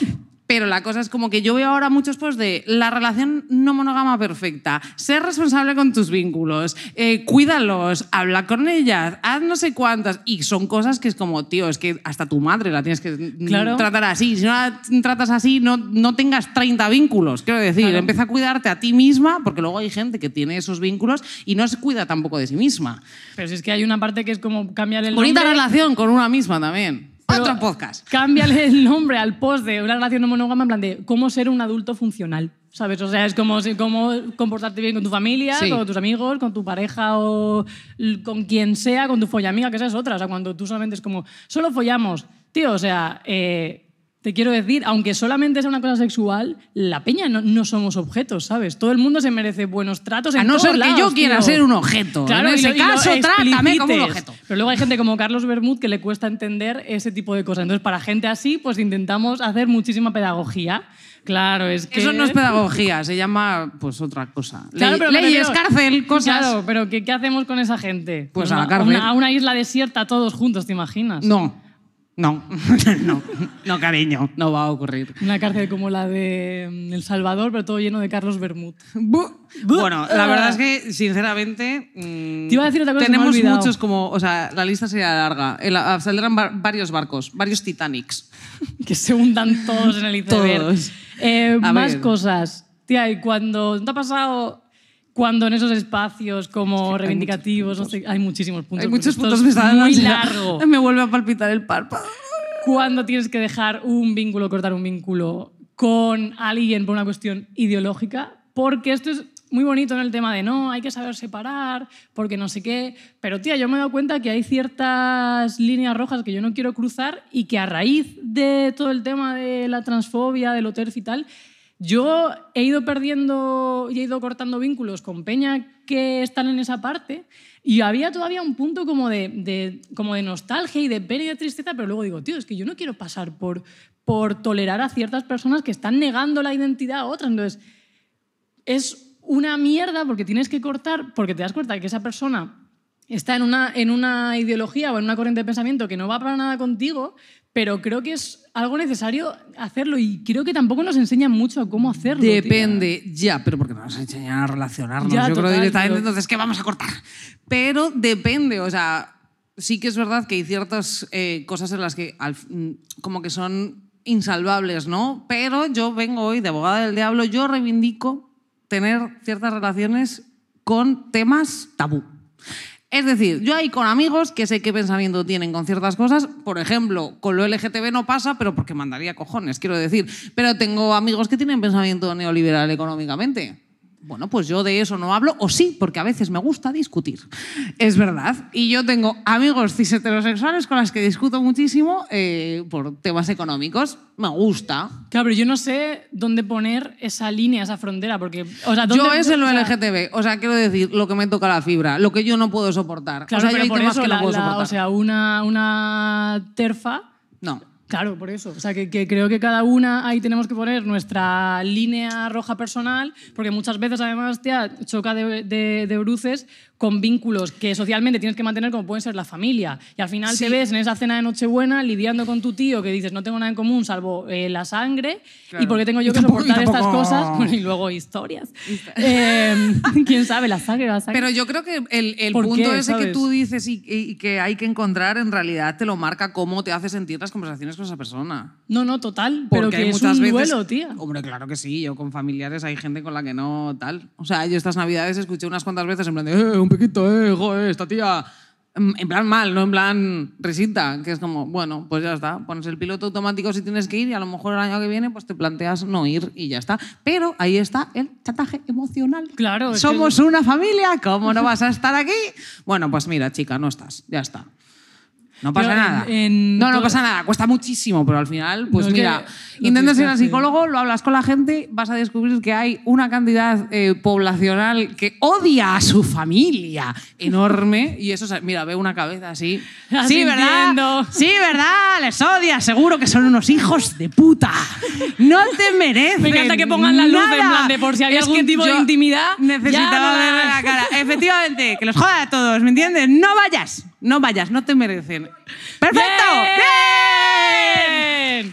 pero la cosa es como que yo veo ahora muchos posts de la relación no monógama perfecta, ser responsable con tus vínculos, eh, cuídalos, habla con ellas, haz no sé cuántas. Y son cosas que es como, tío, es que hasta tu madre la tienes que mm, tratar así. Si no la tratas así, no, no tengas 30 vínculos. Quiero decir, empieza a cuidarte a ti misma, porque luego hay gente que tiene esos vínculos y no se cuida tampoco de sí misma. Pero si es que hay una parte que es como cambiar el. Bonita relación con una misma también. Otro podcast. Cámbiale el nombre al post de una relación no monógama en plan de cómo ser un adulto funcional. ¿Sabes? O sea, es como comportarte bien con tu familia, con tus amigos, con tu pareja o con quien sea, con tu follamiga, que seas es otra. O sea, cuando tú solamente es como, solo follamos. Tío, o sea, eh, te quiero decir, aunque solamente sea una cosa sexual, la peña no, no somos objetos, ¿sabes? Todo el mundo se merece buenos tratos. En a no ser que yo quiera ser un objeto. Claro, en ese caso, trátame como un objeto. Pero luego hay gente como Carlos Bermud que le cuesta entender ese tipo de cosas. Entonces, para gente así, pues intentamos hacer muchísima pedagogía. Claro, es que... Eso no es pedagogía, se llama pues otra cosa. pero Leyes, cárcel, cosas. Claro, pero ¿qué, hacemos con esa gente? Pues, pues a la cárcel. a una isla desierta todos juntos, ¿te imaginas? No. No, no, no, cariño, no va a ocurrir. Una cárcel como la de mm, El Salvador, pero todo lleno de Carlos Bermud. Bueno, la verdad es que, sinceramente, mm, Te iba a decir otra cosa tenemos muchos como, o sea, la lista sería larga. Ah, saldrán varios barcos, varios Titanics. que se hundan todos en el iceberg. Eh, más cosas. Tía, y cuando te ha pasado cuando en esos espacios como reivindicativos, hay, muchísimos puntos. Hay muchos puntos, me muy largo. Me vuelve a palpitar el párpado. Cuando tienes que dejar un vínculo, cortar un vínculo con alguien por una cuestión ideológica, porque esto es muy bonito en el tema de no, hay que saber separar, porque no sé qué, pero tía, yo me he dado cuenta que hay ciertas líneas rojas que yo no quiero cruzar y que a raíz de todo el tema de la transfobia, del OTERF y tal, yo he ido perdiendo y he ido cortando vínculos con Peña que están en esa parte y había todavía un punto como de, como de nostalgia y de pena y de tristeza, pero luego digo, tío, es que yo no quiero pasar por, por tolerar a ciertas personas que están negando la identidad a otras. Entonces, es una mierda porque tienes que cortar, porque te das cuenta que esa persona está en una, en una ideología o en una corriente de pensamiento que no va para nada contigo, pero creo que es algo necesario hacerlo y creo que tampoco nos enseñan mucho a cómo hacerlo. Depende, ya, pero porque nos enseñan a relacionarnos. Yo creo directamente, entonces, ¿qué vamos a cortar? Pero depende, o sea, sí que es verdad que hay ciertas eh, cosas en las que mm, como que son insalvables, ¿no? Pero yo vengo hoy de abogada del diablo, yo reivindico tener ciertas relaciones con temas tabú. Es decir, yo ahí con amigos que sé qué pensamiento tienen con ciertas cosas, por ejemplo, con lo LGTB no pasa, pero porque mandaría cojones, quiero decir, pero tengo amigos que tienen pensamiento neoliberal económicamente. Bueno, pues yo de eso no hablo, o sí, porque a veces me gusta discutir. Es verdad. Y yo tengo amigos cis heterosexuales con las que discuto muchísimo eh, por temas económicos. Me gusta. Claro, pero yo no sé dónde poner esa línea, esa frontera, porque. yo es el LGTB. O sea, quiero decir, lo que me toca la fibra, lo que yo no puedo soportar. Claro, o sea, hay temas que no puedo soportar. o sea, una, una terfa. No Claro, por eso. O sea, que, creo que cada una ahí tenemos que poner nuestra línea roja personal, porque muchas veces además, tía, choca de, de bruces con vínculos que socialmente tienes que mantener como puede ser la familia. Y al final te ves en esa cena de Nochebuena lidiando con tu tío que dices no tengo nada en común salvo eh, la sangre y porque tengo yo que soportar estas cosas y luego historias. Em, ¿Quién sabe? La sangre, Pero yo creo que el, el punto ese que tú dices y, que hay que encontrar en realidad te lo marca cómo te haces sentir las conversaciones con esa persona. No, no, total. Porque es muchas un duelo, veces... tía. Hombre, claro que sí. Yo con familiares hay gente con la que no tal. O sea, yo estas navidades escuché unas cuantas veces en plan de eh, un poquito, eh, joder, esta tía. En plan mal, no en plan risita, que es como, bueno, pues ya está, pones el piloto automático si tienes que ir y a lo mejor el año que viene pues te planteas no ir y ya está. Pero ahí está el chataje emocional. Claro. Somos una familia, ¿cómo no vas a estar aquí? Bueno, pues mira, chica, no estás, ya está. No pasa nada. no, no pasa nada. Cuesta muchísimo, pero al final, pues mira, intentas ser psicólogo, lo hablas con la gente, vas a descubrir que hay una cantidad eh, poblacional que odia a su familia enorme. y eso, mira, ve una cabeza así. sí, ¿verdad? Sí, ¿verdad? Les odia. Seguro que son unos hijos de puta. No te merecen. Me encanta que pongan la luz en plan de por si había algún tipo de intimidad. Necesitaba la cara. Efectivamente, que los joda a todos, ¿me entiendes? No vayas. No vayas, no te merecen. ¡Perfecto! ¡Bien!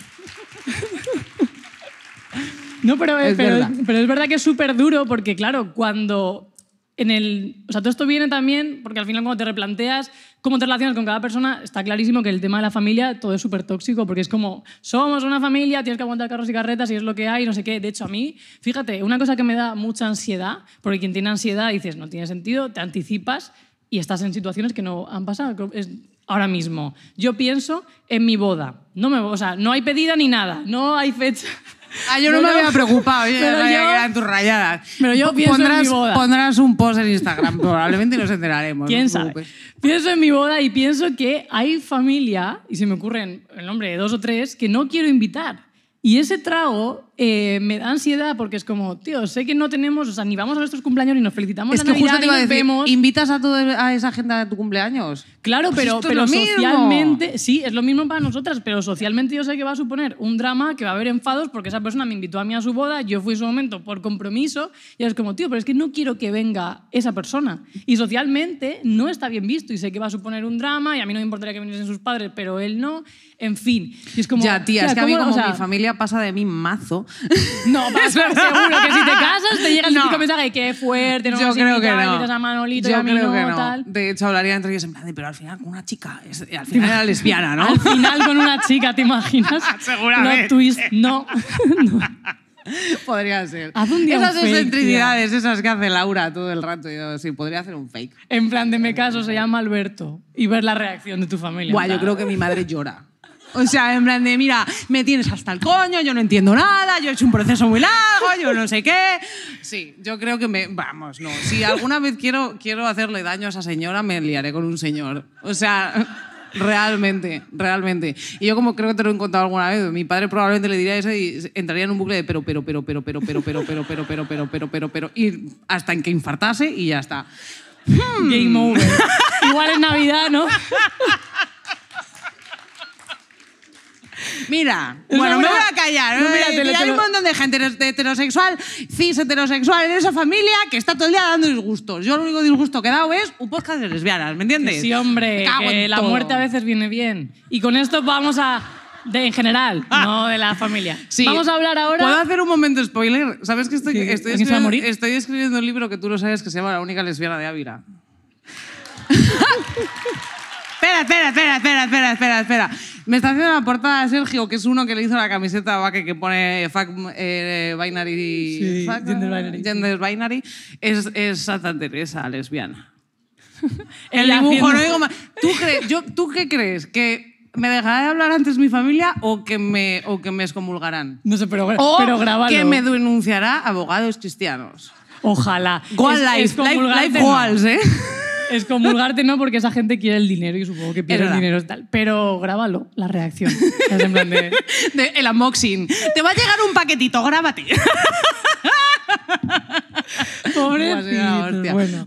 No, pero eh, es, pero, verdad. es verdad que es súper duro porque, claro, cuando en el... O sea, todo esto viene también porque al final cuando te replanteas cómo te relacionas con cada persona, está clarísimo que el tema de la familia todo es súper tóxico porque es como, somos una familia, tienes que aguantar carros y carretas y es lo que hay, no sé qué. De hecho, a mí, fíjate, una cosa que me da mucha ansiedad, porque quien tiene ansiedad dices, no tiene sentido, te anticipas y estás en situaciones que no han pasado. ahora mismo. Yo pienso en mi boda. No me, o sea, no hay pedida ni nada, no hay fecha. Ah, yo no me había preocupado, pero tus rayadas. Pero yo pienso pondrás, en mi boda. Pondrás un post en Instagram, probablemente nos enteraremos. ¿Quién Pienso en mi boda y pienso que hay familia, y se me ocurren el nombre de dos o tres, que no quiero invitar. Y ese trago eh, me da ansiedad porque es como, tío, sé que no tenemos, o sea, ni vamos a nuestros cumpleaños ni nos felicitamos. Es ¿invitas a toda a esa gente a tu cumpleaños? Claro, pues pero, pero socialmente, sí, es lo mismo para nosotras, pero socialmente yo sé que va a suponer un drama, que va a haber enfados porque esa persona me invitó a mí a su boda, yo fui en su momento por compromiso y es como, tío, pero es que no quiero que venga esa persona. Y socialmente no está bien visto y sé que va a suponer un drama y a mí no me importaría que viniesen sus padres, pero él no. En fin. es como, ya, tía, es que a mí como mi familia pasa de mí mazo no, pero seguro que si te casas te llega el no. típico mensaje de qué fuerte, no Yo creo invitar, que no. a Manolito Yo a mí creo no, que no. De hecho, hablaría entre ellos en plan de, pero al final con una chica, al final era lesbiana, ¿no? al final con una chica, ¿te imaginas? Seguramente. no. no. Podría ser. Haz un día esas excentricidades, esas que hace Laura todo el rato. Yo sí, podría hacer un fake. En plan de me caso, se llama Alberto. Y ver la reacción de tu familia. Buah, yo creo que mi madre llora. O sea, en plan de, mira, me tienes hasta el coño, yo no entiendo nada, yo he hecho un proceso muy largo, yo no sé qué. Sí, yo creo que me... Vamos, no. Si alguna vez quiero, quiero hacerle daño a esa señora, me liaré con un señor. O sea... Realmente, realmente. Y yo como creo que te lo he contado alguna vez, mi padre probablemente le diría eso y entraría en un bucle de pero, pero, pero, pero, pero, pero, pero, pero, pero, pero, pero, pero, pero, pero, y hasta en que infartase y ya está. Game over. Igual en Navidad, ¿no? Mira, bueno, me voy a callar. mira, eh, hay un montón de gente heterosexual, cis heterosexual en esa familia que está todo el día dando disgustos. Yo el único disgusto que he dado es un podcast de lesbianas, ¿me entiendes? sí, hombre, la muerte a veces viene bien. Y con esto vamos a de, en general, ah. no de la familia. Vamos a hablar ahora. ¿Puedo hacer un momento spoiler? ¿Sabes que estoy, escribiendo, un libro que tú lo sabes que se llama La única lesbiana de Ávila? espera, espera, espera, espera, espera, espera. Me está haciendo la portada de Sergio, que es uno que le hizo la camiseta a que pone eh, fuck, eh, binary, sí, gender binary. Gender binary. Es, es Santa Teresa, lesbiana. El dibujo, no digo más. ¿Tú, qué crees? ¿Que me dejará de hablar antes mi familia o que me, o que me excomulgarán? No sé, pero, o pero que me denunciará abogados cristianos. Ojalá. ¿Cuál life, life, ¿eh? Es comulgarte no, porque esa gente quiere el dinero y supongo que pierde el dinero y tal. Pero grábalo, la reacción. de... el unboxing. Te va a llegar un paquetito, grábate. Pobre.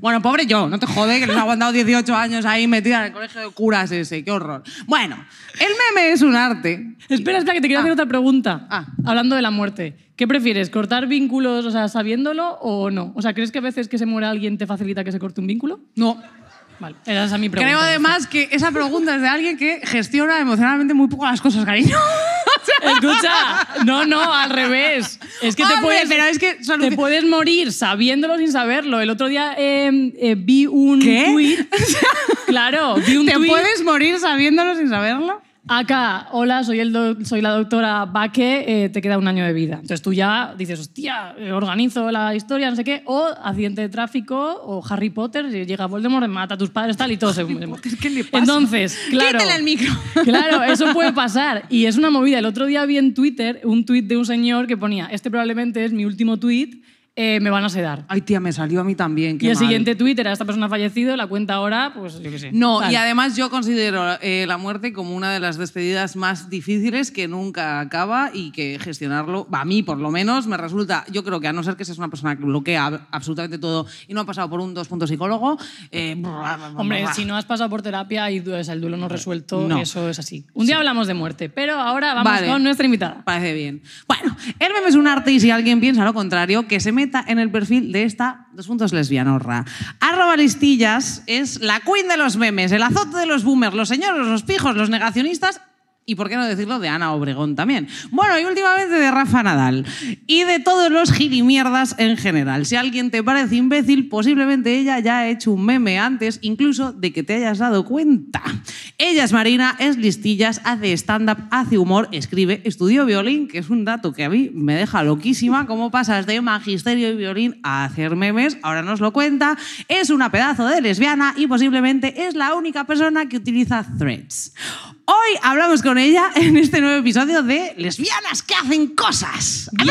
Bueno. pobre yo, no te jode que les ha aguantado 18 años ahí metida en el colegio de curas ese, qué horror. Bueno, el meme es un arte. Espera, espera, que te quiero hacer ah. otra pregunta. Ah. Hablando de la muerte. ¿Qué prefieres, cortar vínculos, o sea, sabiéndolo o no? O sea, ¿crees que a veces que se muere alguien te facilita que se corte un vínculo? No. Vale, esa es mi pregunta. Creo además que esa pregunta es de alguien que gestiona emocionalmente muy poco las cosas, cariño. Escucha, no, no, al revés. Es que te ah, puedes. es que te puedes morir sabiéndolo sin saberlo. El otro día em, eh, vi un tweet. Claro, vi un ¿Te puedes morir sabiéndolo sin saberlo? acá, hola, soy, soy la doctora Baque, eh, te queda un año de vida. Entonces tú ya dices, hostia, eh, organizo la historia, no sé qué, o accidente de tráfico, o Harry Potter, llega Voldemort, mata a tus padres, tal y todo. ¿qué le Entonces, claro. Quítale el micro. Claro, eso puede pasar. Y es una movida. El otro día vi en Twitter un tuit de un señor que ponía, este probablemente es mi último tuit, eh, me van a sedar. Ay, tía, me salió a mí también. y el siguiente Twitter, a esta persona ha fallecido, la cuenta ahora, pues yo qué sé. No, y además yo considero eh, la muerte como una de las despedidas más difíciles que nunca acaba y que gestionarlo, a mí por lo menos, me resulta, yo creo que a no ser que seas una persona que bloquea absolutamente todo y no ha pasado por un dos puntos psicólogo. Eh, Hombre, si no has pasado por terapia y el duelo no resuelto, eso es así. Un día hablamos de muerte, pero ahora vamos con nuestra invitada. Parece bien. Bueno, el es un arte y si alguien piensa lo contrario, que se me en el perfil de esta dos puntos lesbianorra. Arroba es la queen de los memes, el azote de los boomers, los señores, los pijos, los negacionistas y por qué no decirlo de Ana Obregón también. Bueno, y últimamente de Rafa Nadal. Y de todos los gilimierdas en general. Si alguien te parece imbécil, posiblemente ella ya ha hecho un meme antes, incluso de que te hayas dado cuenta. Ella es Marina, es listillas, hace stand-up, hace humor, escribe, estudió violín, que es un dato que a mí me deja loquísima. ¿Cómo pasas de magisterio y violín a hacer memes? Ahora nos lo cuenta. Es una pedazo de lesbiana y posiblemente es la única persona que utiliza threads. Hoy hablamos con ella en este nuevo episodio de Lesbianas que hacen cosas. Bien.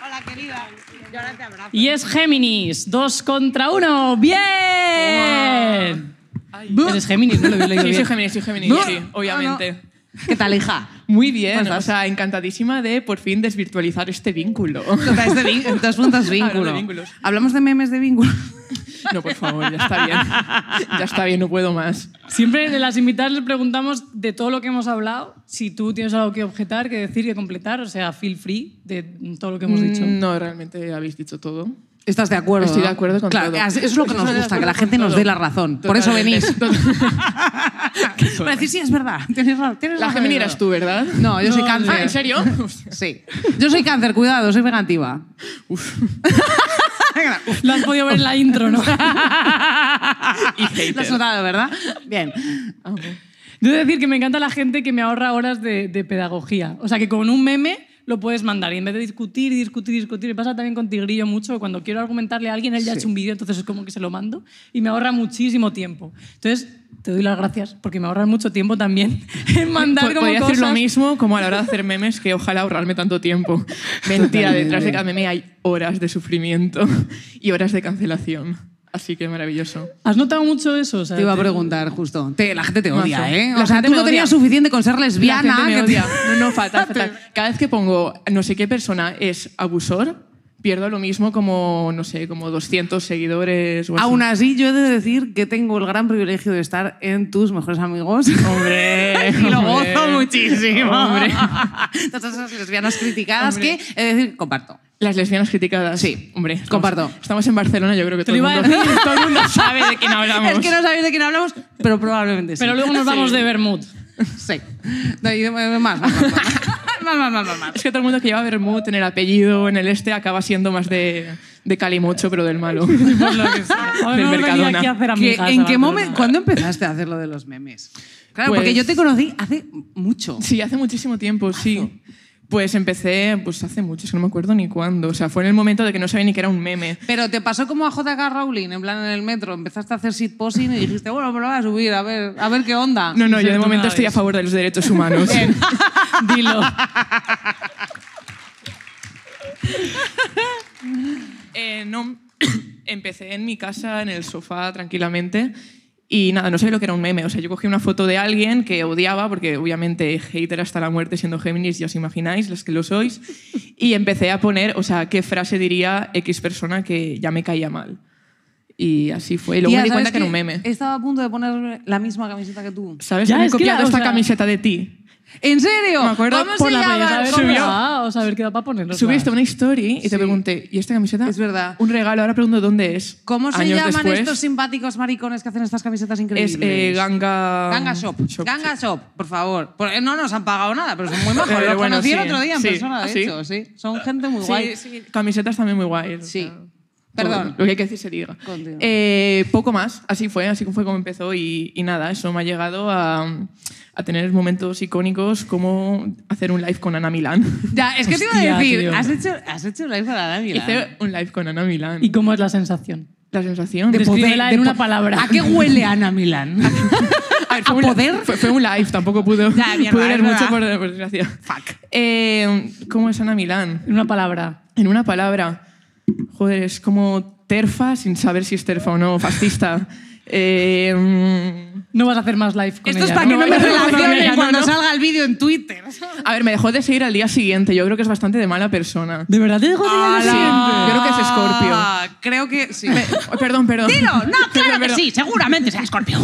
Hola, querida. ahora te abrazo. Y es Géminis, dos contra uno. ¡Bien! Eres Géminis, Sí, soy Géminis, soy Géminis, sí, obviamente. Ah, ¿Qué tal, hija? Muy bien, o sea, encantadísima de por fin desvirtualizar este vínculo. Total, este vínculo. De vínculos. Hablamos de memes de vínculo. No, por favor, ya está bien. Ya está bien, no puedo más. Siempre de las invitadas les preguntamos de todo lo que hemos hablado, si tú tienes algo que objetar, que decir, que completar, o sea, feel free de todo lo que hemos dicho. Mm, no, realmente habéis dicho todo. Estás de acuerdo. Estoy de acuerdo con claro, eso Es lo que nos gusta, que la gente nos dé la razón. Por eso venís. Para decir, sí, es verdad. Tienes, la Gemini eras tú, ¿verdad? No, yo soy cáncer. ¿Ah, ¿En serio? sí. Yo soy cáncer, cuidado, soy negativa. Lo has podido ver en la intro, ¿no? y Lo has notado, ¿verdad? Bien. Ah, okay. Debo decir que me encanta la gente que me ahorra horas de pedagogía. O sea, que con un meme lo puedes mandar. Y en vez de discutir, y discutir, y discutir, me pasa también con Tigrillo mucho, cuando quiero argumentarle a alguien, él ya ha hecho un vídeo, entonces es como que se lo mando y me ahorra muchísimo tiempo. Entonces, te doy las gracias porque me ahorras mucho tiempo también en mandar como hacer lo mismo como a la hora de hacer memes, que ojalá ahorrarme tanto tiempo. Mentira, detrás de cada meme hay horas de sufrimiento y horas de cancelación. Así que maravilloso. ¿Has notado mucho eso? te iba a preguntar justo. Te, la gente te odia, ¿eh? o sea, tú no tenías suficiente con ser lesbiana. La me odia. No, no, falta, Cada vez que pongo no sé qué persona es abusor, pierdo lo mismo como, no sé, como 200 seguidores. Aún así, yo he de decir que tengo el gran privilegio de estar en tus mejores amigos. Hombre, y lo gozo muchísimo. Hombre. Todas esas lesbianas criticadas que, Es decir, comparto. Las lesbianas criticadas. Sí, hombre. comparto. Estamos en Barcelona, yo creo que todo, el mundo, todo el mundo sabe de quién hablamos. Es que no sabéis de quién hablamos, pero probablemente sí. Pero luego nos vamos de Bermud. Sí. No, y más, más, más. es que todo el mundo que lleva Bermud en el apellido, en el este, acaba siendo más de, de Calimocho, pero del malo. Por lo que sea. Aquí a hacer ¿Qué, ¿En qué momento? ¿Cuándo empezaste a hacer lo de los memes? Claro, porque pues yo te conocí hace mucho. Sí, hace muchísimo tiempo, sí. Pues empecé, pues hace mucho, es que no me acuerdo ni cuándo. O sea, fue en el momento de que no sabía ni que era un meme. Pero te pasó como a J.K. Rowling, en plan en el metro. Empezaste a hacer sit posing y dijiste, bueno, pero pues voy a subir, a ver, a ver qué onda. No, no, yo de momento estoy a favor de los derechos humanos. Dilo. Eh, empecé en mi casa, en el sofá, tranquilamente. Y nada, no sabía lo que era un meme. O sea, yo cogí una foto de alguien que odiaba, porque obviamente hater hasta la muerte siendo Géminis, ya os imagináis, las que lo sois. Y empecé a poner, o sea, qué frase diría X persona que ya me caía mal. Y así fue. Y luego me di cuenta que, era un meme. Estaba a punto de poner la misma camiseta que tú. ¿Sabes? Ya, me he copiado esta camiseta de ti. ¿En serio? Me acuerdo ¿Cómo se la Subiste una historia y te pregunté, ¿y esta camiseta? Es verdad. Un regalo, ahora pregunto dónde es. ¿Cómo se llaman estos simpáticos maricones que hacen estas camisetas eh, increíbles? Es Ganga... Ganga Shop. Ganga Shop, por favor. Eh, no nos han pagado nada, pero son muy majos. Los conocí el otro día en persona, de ah, hecho, sí. Son gente muy guay. camisetas también muy guay. Sí. Perdón. Lo que hay que decir se diga. Eh, poco más, así fue, así fue como empezó y, nada, eso me ha llegado a, tener momentos icónicos como hacer un live con Ana Milán. Ya, es que te iba a decir, has hecho, ¿has hecho, un live con Ana Milán? Hice un live con Ana Milán. ¿Y cómo es la sensación? La sensación de poder, en una palabra. ¿A qué huele Ana Milán? A, ver, fue, un, poder? Fue, un live, tampoco pudo pude mucho por, desgracia. Fuck. Eh, ¿Cómo es Ana Milán? En una palabra. En una palabra es como terfa sin saber si es terfa o no, fascista. Eh, no vas a hacer más live con Esto ella, es para que no me relacione cuando salga el vídeo en Twitter. A ver, me dejó de seguir al día siguiente. Yo creo que es bastante de mala persona. ¿De verdad te dejó de seguir al día siguiente? Creo que es Scorpio. Ah, creo que sí. perdón, perdón. Dilo, no, claro que sí. Seguramente sea Scorpio.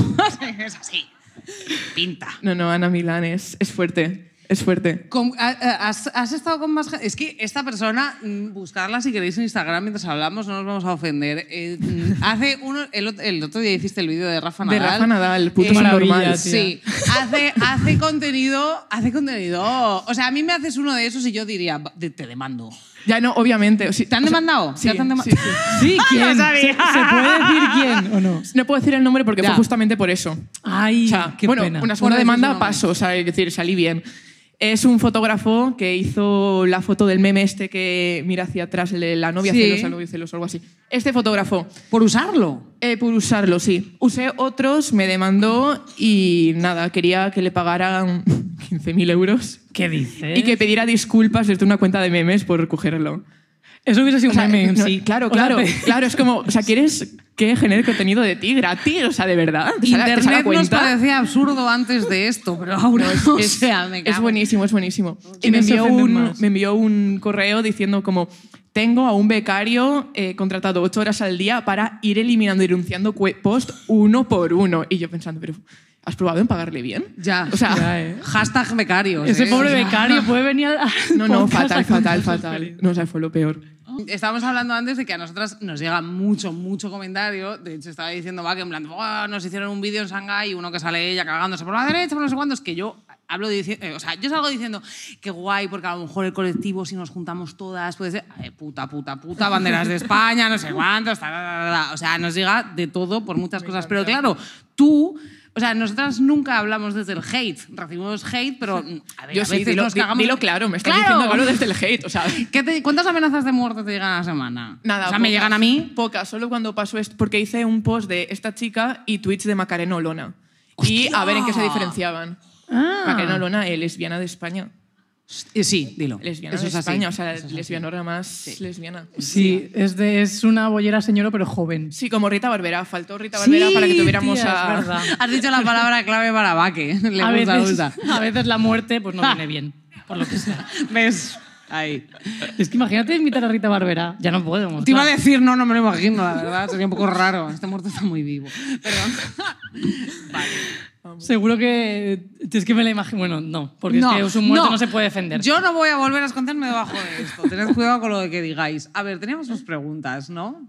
es así. Pinta. No, no, Ana Milán es, es fuerte. Es fuerte. Eh, has, estado con más Es que esta persona, mm, buscarla si queréis en Instagram mientras hablamos, no nos vamos a ofender. Eh, mm, hace uno, el, otro día hiciste el vídeo de Rafa Nadal. De Rafa Nadal, puto eh, normal. Sí. Hace, hace contenido, hace contenido. O sea, a mí me haces uno de esos y yo diría, te, demando. Ya no, obviamente. ¿Te han demandado? Sí, sí, ¿quién? ¿Se, puede decir quién o no? No puedo decir el nombre porque fue justamente por eso. Ay, qué bueno, pena. una demanda demanda, paso. O sea, es decir, salí bien. Es un fotógrafo que hizo la foto del meme este que mira hacia atrás, la novia celosa, novia celoso, algo así. Este fotógrafo. ¿Por usarlo? Eh, por usarlo, sí. Usé otros, me demandó y nada, quería que le pagaran 15.000 euros. ¿Qué dices? Y que pidiera disculpas desde una cuenta de memes por cogerlo. Eso hubiese sido sí. Claro, claro. claro, es como, o sea, ¿quieres que genere contenido de ti gratis? O sea, de verdad. Internet cuenta? nos parecía absurdo antes de esto, pero ahora es, sea, es buenísimo, es buenísimo. Y me envió, un, correo diciendo como, tengo a un becario eh, contratado ocho horas al día para ir eliminando y denunciando post uno por uno. Y yo pensando, pero ¿has probado en pagarle bien? Ya. O sea, ya, eh. hashtag becario Ese ¿eh? pobre becario puede venir a... No, no, fatal, fatal, fatal. No, o sea, fue lo peor. Estábamos hablando antes de que a nosotras nos llega mucho, mucho comentario. De hecho, estaba diciendo va que en plan, nos hicieron un vídeo en Shanghai y uno que sale ella cagándose por la derecha, por no sé cuántos, que yo hablo diciendo, eh, o sea, yo salgo diciendo qué guay, porque a lo mejor el colectivo, si nos juntamos todas, puede ser, puta, puta, puta, banderas de España, no sé cuántos, o sea, nos llega de todo por muchas cosas. Pero claro, tú o sea, nosotras nunca hablamos desde el hate. Recibimos hate, pero mm, a, yo sí, veces nos cagamos. Dilo claro, me estás diciendo algo desde el hate. O sea. ¿Cuántas amenazas de muerte te llegan a la semana? Nada. O sea, ¿me llegan a mí? Pocas, solo cuando pasó esto. Porque hice un post de esta chica y tweets de Macarena Olona. Y a ver en qué se diferenciaban. Ah. Macarena Olona, lesbiana de España. Eh, sí, dilo. Lesbiana Eso es España, o sea, es lesbianora más lesbiana. Sí, es, de, es una bollera señora, pero joven. Sí, como Rita Barbera. Faltó Rita Barbera para que tuviéramos a... Has dicho la palabra clave para Baque. a, veces, a veces la muerte pues no viene bien, por lo que sea. ¿Ves? Ahí. Es que imagínate invitar a Rita Barbera. Ya no puedo Te iba a decir, no, no me lo imagino, la verdad. Sería un poco raro. Este muerto está muy vivo. Perdón. vale. Seguro que eh, es que me la imagino. Bueno, no, porque es que un muerto no. se puede defender. Yo no voy a volver a esconderme debajo de esto. Tened cuidado con lo que digáis. A ver, teníamos dos preguntas, ¿no?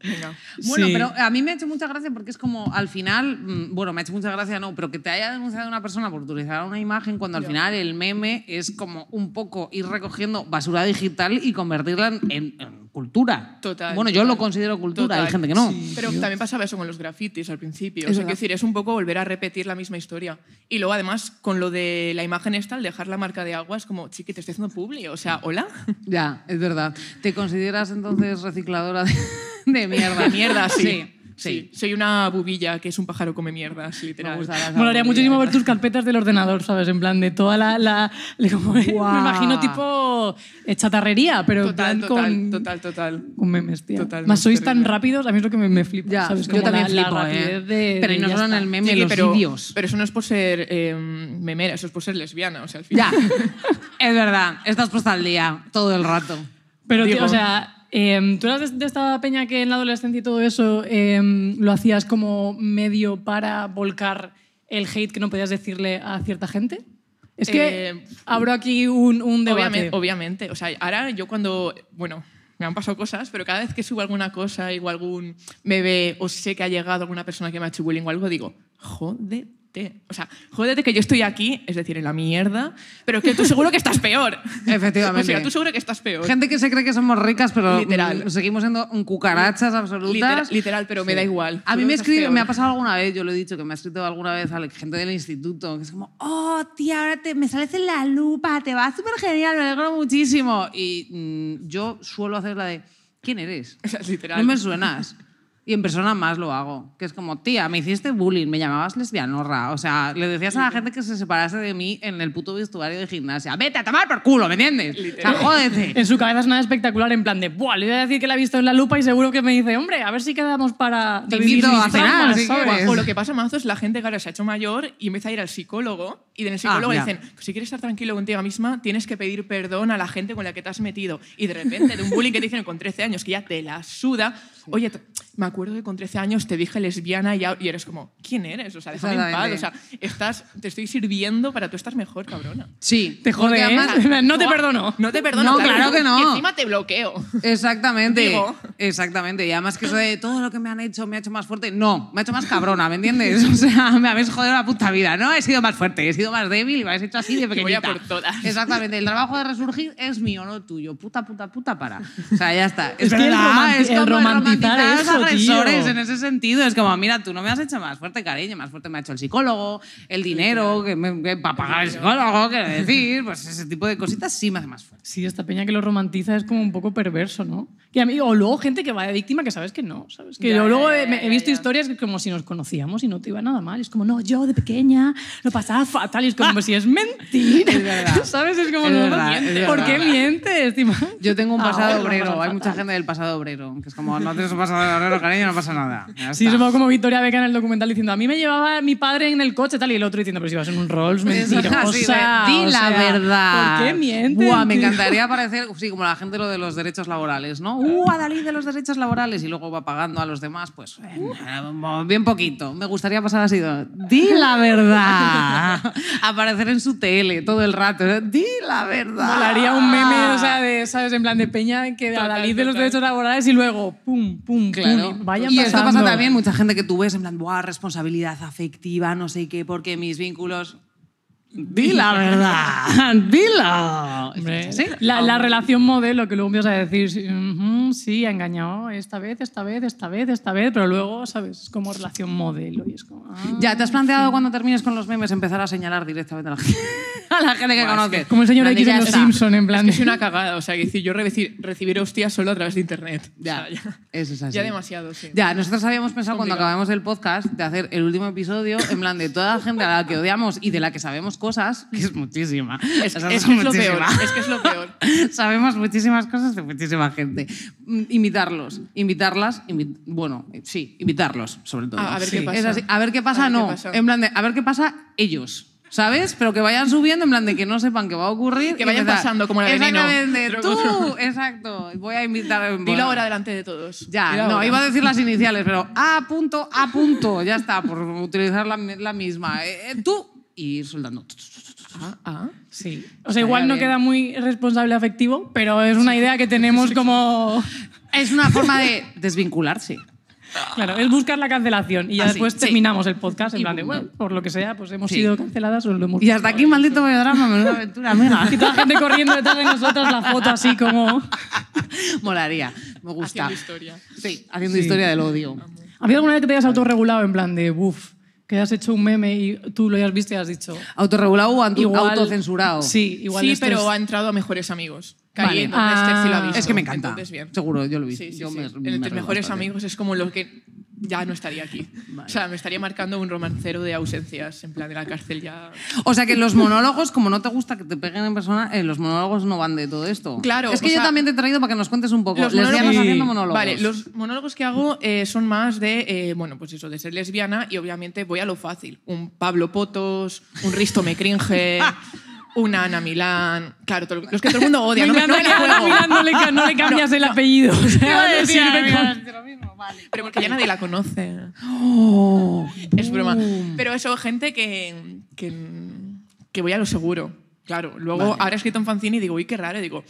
Bueno, pero a mí me ha hecho mucha gracia porque es como al final, mm, bueno, me ha hecho mucha gracia, no, pero que te haya denunciado una persona por utilizar una imagen cuando al final el meme es como un poco ir recogiendo basura digital y convertirla en cultura. Bueno, yo lo considero cultura, hay gente que no. Pero también pasaba eso con los grafitis al principio. Es decir, es un poco volver a repetir la misma historia. Y luego, además, con lo de la imagen esta, al dejar la marca de agua, es como, chiqui, te estoy haciendo publi, o sea, hola. Ya, es verdad. ¿Te consideras entonces recicladora de, de mierda? mierda, sí. Sí. Soy una bubilla que es un pájaro que come mierdas, literal. gustaría muchísimo ver tus carpetas del ordenador, ¿sabes? En plan de toda la... Me imagino tipo eh, chatarrería, pero total, total, con... Total, total, Con memes, tío. Total, Más sois tan rápidos, a mí es lo que me, me flipa, ya, ¿sabes? Yo también la, flipo, eh. de, Pero y no solo en el meme, los pero, vídeos. Pero eso no es por ser eh, memera, eso es por ser lesbiana, o sea, al final. Ya, es verdad. Estás puesta al día todo el rato. Pero, tío, o sea Em, ¿Tú eras de esta peña que en la adolescencia y todo eso em, lo hacías como medio para volcar el hate que no podías decirle a cierta gente? Es que eh, abro aquí un, debate. Obviamente, O sea, ahora yo cuando... Bueno, me han pasado cosas, pero cada vez que subo alguna cosa, o algún bebé o sé que ha llegado alguna persona que me ha hecho bullying o algo, digo, joder, o sea, jódete que yo estoy aquí, es decir, en la mierda, pero que tú seguro que estás peor. Efectivamente. O sea, tú seguro que estás peor. Gente que se cree que somos ricas, pero literal. Mm, seguimos siendo cucarachas absolutas. Literal, pero me da igual. A mí me escribe, me ha pasado alguna vez, yo lo he dicho, que me ha escrito alguna vez a gente del instituto, que es como, oh, tía, ahora te, me sales en la lupa, te va súper genial, me alegro muchísimo. Y mm, yo suelo hacer la de, ¿quién eres? Literal. No me suenas. Y en persona más lo hago, que es como, tía, me hiciste bullying, me llamabas lesbianorra. O sea, le decías a la gente que se separase de mí en el puto vestuario de gimnasia. Vete a tomar por culo, ¿me entiendes? jódete. En su cabeza es nada espectacular, en plan de, ¡buah! Le voy a decir que la he visto en la lupa y seguro que me dice, hombre, a ver si quedamos para. Te invito a cenar, O lo que pasa, mazo, es la gente que se ha hecho mayor y empieza a ir al psicólogo y del ah, psicólogo le dicen, pues si quieres estar tranquilo contigo misma, tienes que pedir perdón a la gente con la que te has metido. Y de repente, de un bullying que te hicieron con 13 años, que ya te la suda, Oye, me acuerdo que con 13 años te dije lesbiana y, eres como, ¿quién eres? O sea, déjame en paz. O sea, estás, te estoy sirviendo para tú estás mejor, cabrona. Sí. Te jode, ¿eh? No te perdono. No te perdono. No, claro, que no. Y encima te bloqueo. Exactamente. Exactamente. Y además que eso de todo lo que me han hecho me ha hecho más fuerte. No, me ha hecho más cabrona, ¿me entiendes? O sea, me habéis jodido la puta vida. No he sido más fuerte, he sido más débil y me habéis hecho así de pequeñita. por todas. Exactamente. El trabajo de resurgir es mío, no tuyo. Puta, puta, puta, para. O sea, ya está. Es, es que el, agresores en ese sentido. Es como, mira, tú no me has hecho más fuerte, cariño, más fuerte me ha hecho el psicólogo, el dinero, que, para pagar el psicólogo, quiero decir, pues ese tipo de cositas sí me hace más fuerte. Sí, esta peña que lo romantiza es como un poco perverso, ¿no? Que a mí, o luego gente que va de víctima que sabes que no, ¿sabes? Que luego he, visto historias que como si nos conocíamos y no te iba nada mal. Es como, no, yo de pequeña lo pasaba fatal. Y es como, ah. si es mentira. ¿Sabes? Es como, no no, ¿por, ¿por qué mientes? Yo tengo un ah, pasado obrero. Hay mucha gente del pasado obrero que es como, no eso pasa cariño, no pasa nada. Sí, somos como Victoria Beca en el documental diciendo, a mí me llevaba mi padre en el coche tal, y el otro diciendo, pero si vas en un Rolls, me di la verdad. ¿Por qué me encantaría aparecer sí, como la gente lo de los derechos laborales, ¿no? Uh, Adalid de los derechos laborales y luego va pagando a los demás, pues bien poquito. Me gustaría pasar así, di la verdad. Aparecer en su tele todo el rato, ¿eh? di la verdad. haría un meme, o sea, de, ¿sabes? En plan de peña que de de los derechos laborales y luego, ¡pum! pum, claro. y esto pasa también mucha gente que tú ves en plan, Buah, responsabilidad afectiva, no sé qué, porque mis vínculos dila la verdad, dila. La, relación modelo que luego empiezas a decir, sí, ha engañado esta vez, esta vez, esta vez, esta vez, pero luego, ¿sabes? Es como relación modelo. Y ah, ya, ¿te has planteado cuando termines con los memes empezar a señalar directamente a la gente, que conoces? como el señor de en Simpson, en plan. Es, una cagada, o sea, que decir, yo recibir, recibir hostias solo a través de internet. Ya, ya. Eso es así. Ya demasiado, sí. Ya, nosotros habíamos pensado cuando acabamos el podcast de hacer el último episodio, en plan de toda la gente a la que odiamos y de la que sabemos cosas, que es muchísima. Es, Lo peor, que es lo peor. Sabemos muchísimas cosas de muchísima gente. Mm, invitarlos. invitarlas, bueno, eh, sí, invitarlos, sobre todo. A, ver qué pasa. A ver qué pasa, no. en plan a ver qué pasa ellos. ¿Sabes? Pero que vayan subiendo, en plan de que no sepan qué va a ocurrir. Que vayan pasando como la veneno. tú, exacto. Voy a invitar... Bueno. Dilo ahora delante de todos. Ya, no, iba a decir las iniciales, pero A punto, A punto, ya está, por utilizar la, misma. Eh, eh, tú, y ir soltando... Ah, ah, sí. O sea, igual no queda muy responsable afectivo, pero es una idea que tenemos como... Es una forma de desvincularse. Claro, es buscar la cancelación y ya después terminamos el podcast en plan de, bueno, por lo que sea, pues hemos sido canceladas o lo hemos... Y hasta aquí, maldito melodrama, menuda aventura, mira Y toda la gente corriendo detrás de nosotras la foto así como... Molaría, me gusta. Haciendo historia. Sí, haciendo historia del odio. ¿Había alguna vez que te hayas autorregulado en plan de, buf, que has hecho un meme y tú lo has visto y has dicho. Autorregulado o autocensurado. Sí, igual. Sí, pero ha entrado a mejores amigos. Este ah, es que me encanta. Seguro, yo lo vi. mejores amigos es como lo que ya no estaría aquí. O sea, me estaría marcando un romancero de ausencias, en plan de la cárcel ya. O sea, que los monólogos, como no te gusta que te peguen en persona, eh, los monólogos no van de todo esto. Claro. Es que yo también te he traído para que nos cuentes un poco. Los monólogos, haciendo monólogos. Vale, los monólogos que hago eh, son más de, eh, bueno, pues eso, de ser lesbiana y obviamente voy a lo fácil. Un Pablo Potos, un Risto Me Cringe. una Ana Milán. Claro, los que todo el mundo odia. no, no, no, le, cambias el apellido. O Pero porque ya nadie la conoce. Oh. es broma. Mm. Pero eso, gente que, que, que voy a lo seguro. Claro, luego ahora he escrito en fanzine y digo, uy, qué raro. digo,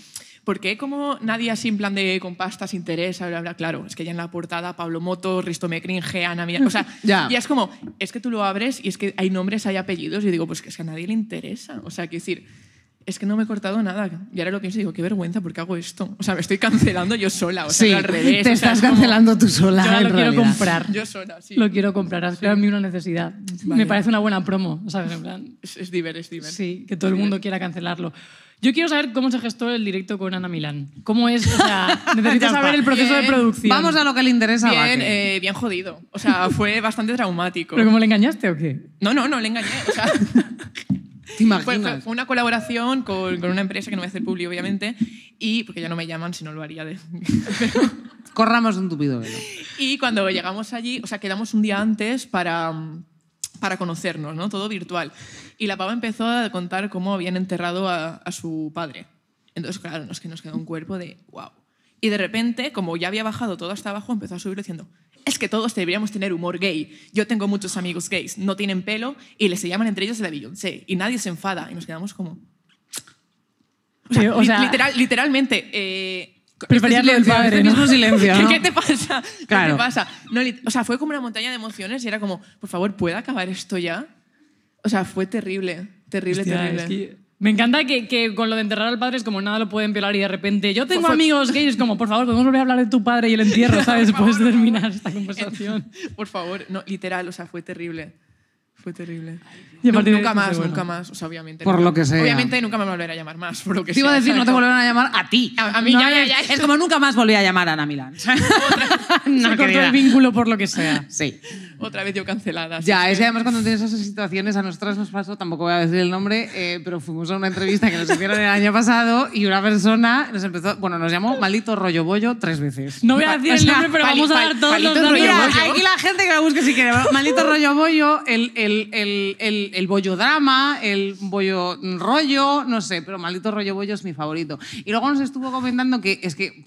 ¿Por qué como nadie así en plan de con pastas interesa, bla, Claro, es que ya en la portada Pablo Moto, Risto Mecringe, Ana Mía, o sea, ya. Y es como, es que tú lo abres y es que hay nombres, hay apellidos y digo, pues que es que a nadie le interesa, o sea, que decir es que no me he cortado nada. Y ahora lo que y digo, qué vergüenza, porque hago esto? O sea, me estoy cancelando yo sola, o sí, Te estás cancelando tú sola. Yo lo quiero comprar. Yo sola, sí. Lo quiero comprar, Es mí una necesidad. Me parece una buena promo, ¿sabes? plan, es, divertido. Sí, que todo el mundo quiera cancelarlo. Yo quiero saber cómo se gestó el directo con Ana Milán. ¿Cómo es? O sea, necesito saber el proceso de producción. Vamos a lo que le interesa bien, eh, bien jodido. O sea, fue bastante traumático. ¿Pero cómo le engañaste o qué? No, no, no le engañé. O sea, ¿Te imaginas? una colaboración con, una empresa que no voy a hacer público, obviamente, y porque ya no me llaman si no lo haría. De... Corramos un tupido Y cuando llegamos allí, o sea, quedamos un día antes para, para conocernos, ¿no? Todo virtual. Y la pava empezó a contar cómo habían enterrado a, su padre. Entonces, claro, nos, que nos quedó un cuerpo de wow. Y de repente, como ya había bajado todo hasta abajo, empezó a subir diciendo, es que todos deberíamos tener humor gay. Yo tengo muchos amigos gays, no tienen pelo y les se llaman entre ellos la Beyoncé y nadie se enfada y nos quedamos como... O o sea, literal, literalmente... Eh, este el este mismo silencio. ¿Qué, te pasa? ¿Qué pasa? No, o sea, fue como una montaña de emociones y era como, por favor, ¿puede acabar esto ya? O sea, fue terrible, terrible, terrible. Me encanta que, con lo de enterrar al padre es como nada lo pueden violar y de repente yo tengo amigos gays como por favor podemos volver a hablar de tu padre y el entierro, ¿sabes? Después de terminar esta conversación. Por favor, no, literal, o sea, fue terrible. Fue terrible nunca pues, más, nunca más. O sea, obviamente. Por lo que sea. Obviamente nunca me volveré a llamar más. Por lo que te iba a decir, no te volverán a llamar a ti. A, mí ya, Es, como nunca más volví a llamar a Ana Milán. no, cortó el vínculo por lo que sea. Sí. Otra vez yo cancelada. Ya, es que además cuando tienes esas situaciones, a nosotras nos pasó, tampoco voy a decir el nombre, eh, pero fuimos a una entrevista que nos hicieron el año pasado y una persona nos empezó, bueno, nos llamó maldito rollo bollo tres veces. No voy a decir el nombre, pero vamos a dar todos los nombres. Mira, aquí la gente que la busque si quiere. Maldito rollo bollo, el, el el, bollo drama, el bollo rollo, no sé, pero maldito rollo bollo es mi favorito. Y luego nos estuvo comentando que es que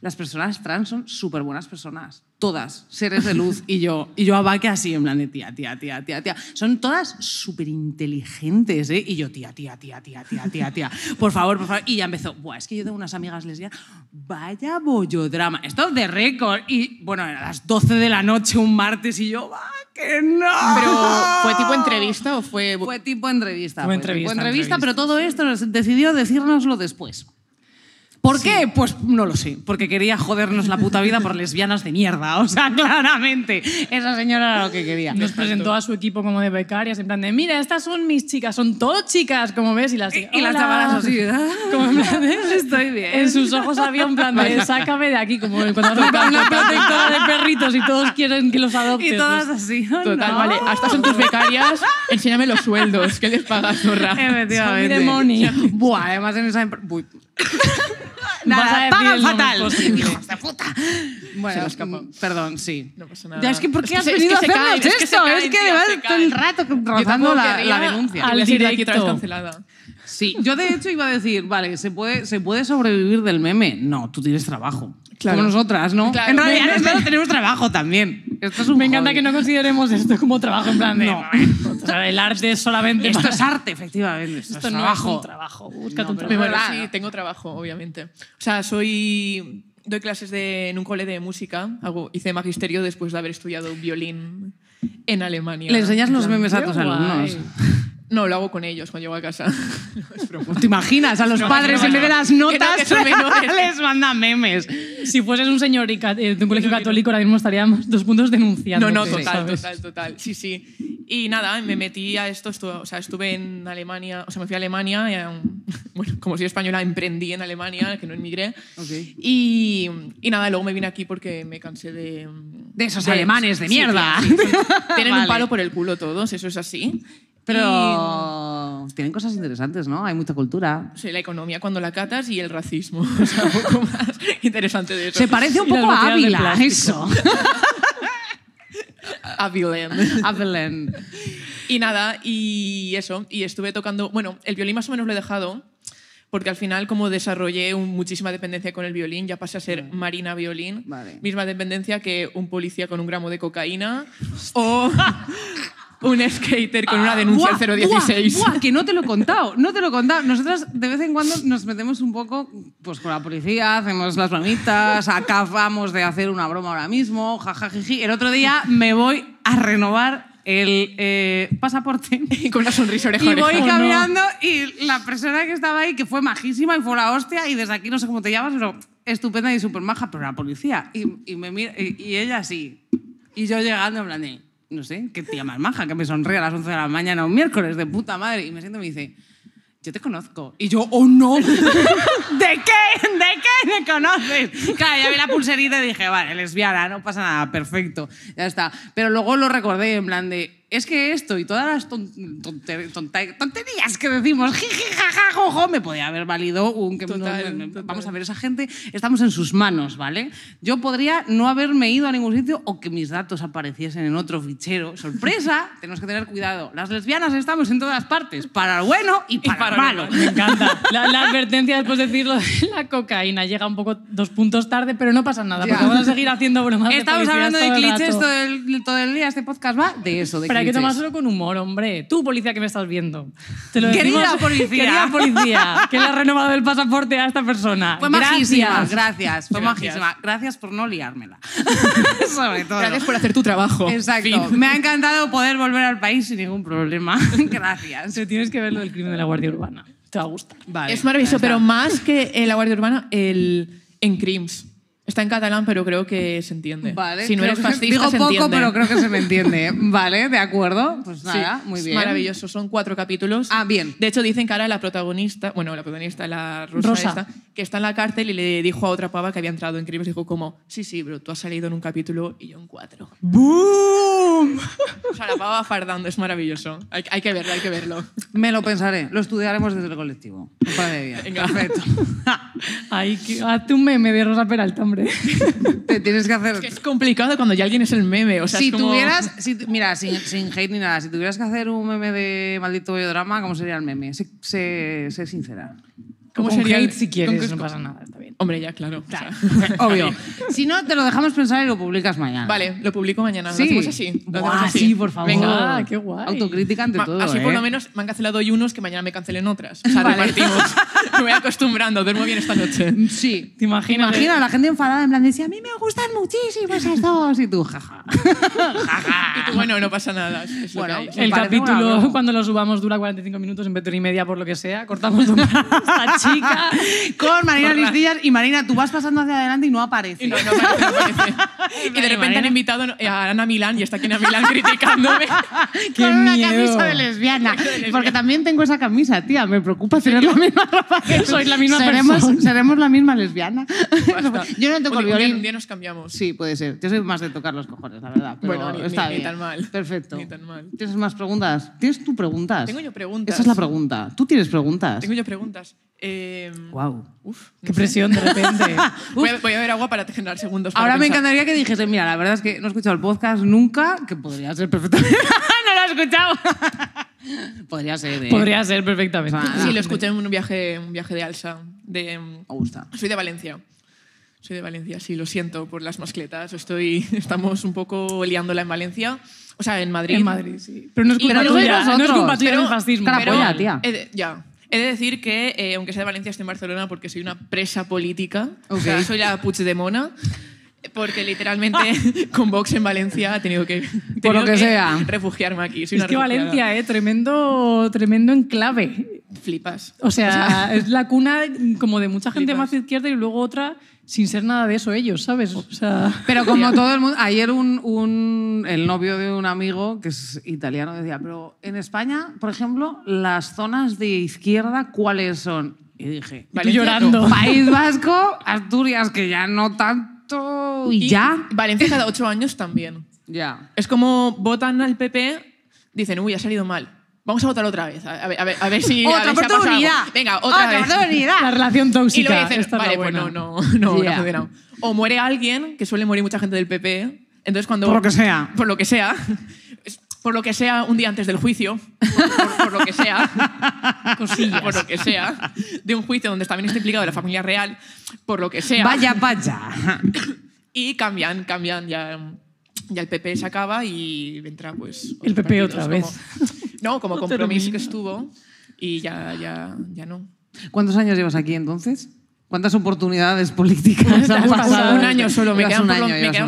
las personas trans son súper buenas personas. Todas, seres de luz y yo, y yo que así, en plan de tía, tía, tía, tía, tía. Son todas súper inteligentes, ¿eh? Y yo, tía, tía, tía, tía, tía, tía, tía, por favor, por favor. Y ya empezó, es que yo tengo unas amigas lesbianas, vaya bollo drama. Esto es de récord. Y bueno, a las 12 de la noche un martes y yo, no. Pero, ¿fue tipo entrevista o fue.? Fue tipo entrevista. Fue, entrevista, entrevista, pero todo esto decidió decírnoslo después. ¿Por qué? Pues no lo sé, porque quería jodernos la puta vida por lesbianas de mierda, o sea, claramente. Esa señora era lo que quería. Nos presentó a su equipo como de becarias, en plan de, mira, estas son mis chicas, son todas chicas, como ves, y las, y, las chavalas así, ah". como en plan estoy bien. En sus ojos había un plan de, sácame de aquí, como cuando tocan una protectora de perritos y todos quieren que los adopten. Y pues. todas así. Oh, ¿no? Total, vale, estas son tus becarias, enséñame los sueldos, ¿qué les pagas, zorra? Efectivamente. Buah, además en esa... empresa... Nada, pagan fatal. Hijos de puta. Bueno, se mm, perdón, sí. No pasa nada. Ya, es que ¿por qué has que venido a hacernos esto? Es que, esto? Es llevas todo el rato rotando la, la, denuncia. Al directo. Aquí cancelada. Sí, yo de hecho iba a decir, vale, ¿se puede, ¿se puede sobrevivir del meme? No, tú tienes trabajo. Como nosotras, ¿no? En realidad tenemos trabajo también. me encanta que no consideremos esto como trabajo en plan de... No. el arte es solamente... Esto es arte, efectivamente. Esto, es no trabajo. es un trabajo. Búscate un trabajo. sí, tengo trabajo, obviamente. O sea, soy... Doy clases de, en un cole de música. Hago, hice magisterio después de haber estudiado violín en Alemania. Le enseñas los memes a tus alumnos. No, lo hago con ellos cuando llego a casa. ¿Te imaginas? A los padres, en vez de las notas, les mandan memes. Si fueses un señor eh, de un colegio católico, ahora mismo estaríamos dos puntos denunciando. No, no, total, total, total. Sí, sí. Y nada, me metí a esto. Estuve, o sea, estuve en Alemania, o sea, me fui a Alemania. bueno, como soy española, emprendí en Alemania, que no emigré. Y, y, nada, luego me vine aquí porque me cansé de. De esos alemanes de mierda. Tienen un palo por el culo todos, eso es así. Pero tienen cosas interesantes, ¿no? Hay mucha cultura. Sí, la economía cuando la catas y el racismo. O sea, un poco más interesante de eso. Se parece un poco a Ávila, eso. Avilén. Avilén. Y nada, y eso. Y estuve tocando. Bueno, el violín más o menos lo he dejado porque al final como desarrollé muchísima dependencia con el violín, ya pasé a ser Marina Violín, vale. misma dependencia que un policía con un gramo de cocaína o, un skater con una ah, denuncia 016. Buah, que no te lo he contado, no te lo he contado. Nosotras de vez en cuando nos metemos un poco pues, con la policía, hacemos las bromitas, acabamos de hacer una broma ahora mismo, jajajiji. El otro día me voy a renovar el eh, pasaporte y con la sonrisa orejona. Y voy y la persona que estaba ahí, que fue majísima y fue la hostia, y desde aquí no sé cómo te llamas, pero estupenda y súper maja, pero la policía. Y, ella sí Y yo llegando en plan no sé, qué tía más maja, que me sonríe a las 11 de la mañana un miércoles, de puta madre. Y me siento y me dice, yo te conozco. Y yo, oh no, ¿de qué? ¿De qué me conoces? Claro, ya vi la pulserita y dije, vale, lesbiana, no pasa nada, perfecto, ya está. Pero luego lo recordé en plan de, es que esto y todas las tonterías que decimos, ja me podía haber valido un que vamos a ver esa gente, estamos en sus manos, ¿vale? Yo podría no haberme ido a ningún sitio o que mis datos apareciesen en otro fichero. Sorpresa, tenemos que tener cuidado. Las lesbianas estamos en todas partes, para lo bueno y para, malo. Me encanta. La, advertencia después de decirlo la cocaína llega un poco dos puntos tarde, pero no pasa nada, porque vamos a seguir haciendo bromas. Estamos hablando de clichés todo el, día, este podcast va de eso, de hay que tomárselo con humor, hombre. Tú, policía, que me estás viendo. querida policía. Querida policía, que le ha renovado el pasaporte a esta persona. Fue gracias. majísima, gracias. Fue majísima. Gracias por no liármela. Sobre todo. Gracias por hacer tu trabajo. Exacto. Me ha encantado poder volver al país sin ningún problema. gracias. tienes que ver lo del crimen de la Guardia Urbana. Te va a gustar. Vale, es maravilloso, pero más que eh, la Guardia Urbana, el en crims. Está en catalán, pero creo que se entiende. si no eres fascista, digo poco, pero creo que se me entiende. ¿eh? Vale, de acuerdo. Pues nada, muy bien. Maravilloso, son cuatro capítulos. Ah, bien. De hecho, dicen que ahora la protagonista, bueno, la protagonista, la Rosa. que está en la cárcel y le dijo a otra pava que había entrado en crímenes, dijo como, sí, sí, bro, tú has salido en un capítulo y yo en cuatro. ¡Boom! o sea, la pava fardando, es maravilloso. Hay, que verlo, hay que verlo. Me lo pensaré, lo estudiaremos desde el colectivo. Vale bien. Perfecto. Ay, que, hazte un meme de Rosa Peralta, hombre. tienes que hacer. Es, que es complicado cuando ya alguien es el meme. O sea, si tuvieras. Si, mira, sin, hate ni nada, si tuvieras que hacer un meme de maldito drama, ¿cómo sería el meme? Sé, sincera. ¿Cómo sería? Hate, si quieres, no pasa nada. Hombre, ya, claro. obvio. si no, te lo dejamos pensar y lo publicas mañana. Vale, lo publico mañana. Sí. Lo hacemos así. Lo hacemos así. por favor. Venga, ah, qué guay. Autocrítica ante todo. Así por ¿eh? lo menos me han cancelado hoy unos que mañana me cancelen otras. O sea, repartimos. me voy acostumbrando, duermo bien esta noche. Sí. ¿Te imaginas? Imagina la gente enfadada en plan de a mí me gustan muchísimo esas dos. Y tú, jaja. jaja. bueno, no pasa nada. bueno, el capítulo, cuando lo subamos, dura 45 minutos en vez de y media por lo que sea. Cortamos esta chica. Con Marina Luis Díaz. Marina, tú vas pasando hacia adelante y no aparece. Y, no, aparece, y de repente han invitado a Ana Milán y está aquí Ana Milán criticándome. Qué Con una camisa de lesbiana. Porque también tengo esa camisa, tía. Me preocupa tener la misma ropa que la misma ¿Seremos, persona. Seremos la misma lesbiana. Yo no toco el violín. Un día nos cambiamos. Sí, puede ser. Yo soy más de tocar los cojones, la verdad. Pero bueno, Ni tan mal. Perfecto. Ni tan mal. ¿Tienes más preguntas? ¿Tienes tú preguntas? Tengo yo preguntas. Esa es la pregunta. ¿Tú tienes preguntas? Tengo yo preguntas. Eh, Uf, Qué presión de repente. voy, a, ver agua para generar segundos. Ahora me encantaría que dijese, mira, la verdad es que no he escuchado el podcast nunca, que podría ser perfectamente. no lo he escuchado. podría ser. ¿eh? Podría ser perfectamente. sí, lo escuché en un viaje, un viaje de alsa de em, gusta. Soy de Valencia. Soy de Valencia, sí, lo siento por las mascletas. Estoy, estamos un poco liándola en Valencia. O sea, en Madrid. En Madrid, sí. Pero no es culpa tuya, no es culpa tuya del fascismo. tía. ya, He de decir que, eh, aunque sea de Valencia, estoy en Barcelona porque soy una presa política. Soy la sea, de mona. Porque literalmente con Vox en Valencia he tenido que, Por lo que, sea. refugiarme aquí. es que Valencia, eh, tremendo, tremendo enclave. Flipas. O sea, es la cuna como de mucha gente más izquierda y luego otra sin ser nada de eso ellos, ¿sabes? Pero como todo el mundo, ayer un, el novio de un amigo que es italiano decía, pero en España, por ejemplo, las zonas de izquierda, ¿cuáles son? Y dije, vale llorando. País Vasco, Asturias, que ya no tanto y, y ya. Valencia cada ocho años también. Ya. Es como votan al PP, dicen, uy, ha salido mal Vamos a votar otra vez. A ver, a ver, si. ¡Otra oportunidad! Venga, otra, otra oportunidad! La relación tóxica. Y lo dicen, vale, pues no, no, no, no O muere alguien, que suele morir mucha gente del PP. Entonces cuando. Por lo que sea. Por lo que sea. Por lo que sea, un día antes del juicio. Por, lo que sea. Cosillas. Por lo que sea. De un juicio donde también está implicado la familia real. Por lo que sea. Vaya, vaya. Y cambian, cambian ya. Ya el PP se acaba y entra pues... El PP otra vez. No, como compromiso que estuvo y ya, ya, ya no. ¿Cuántos años llevas aquí entonces? ¿Cuántas oportunidades políticas han pasado? Un año solo, me quedan,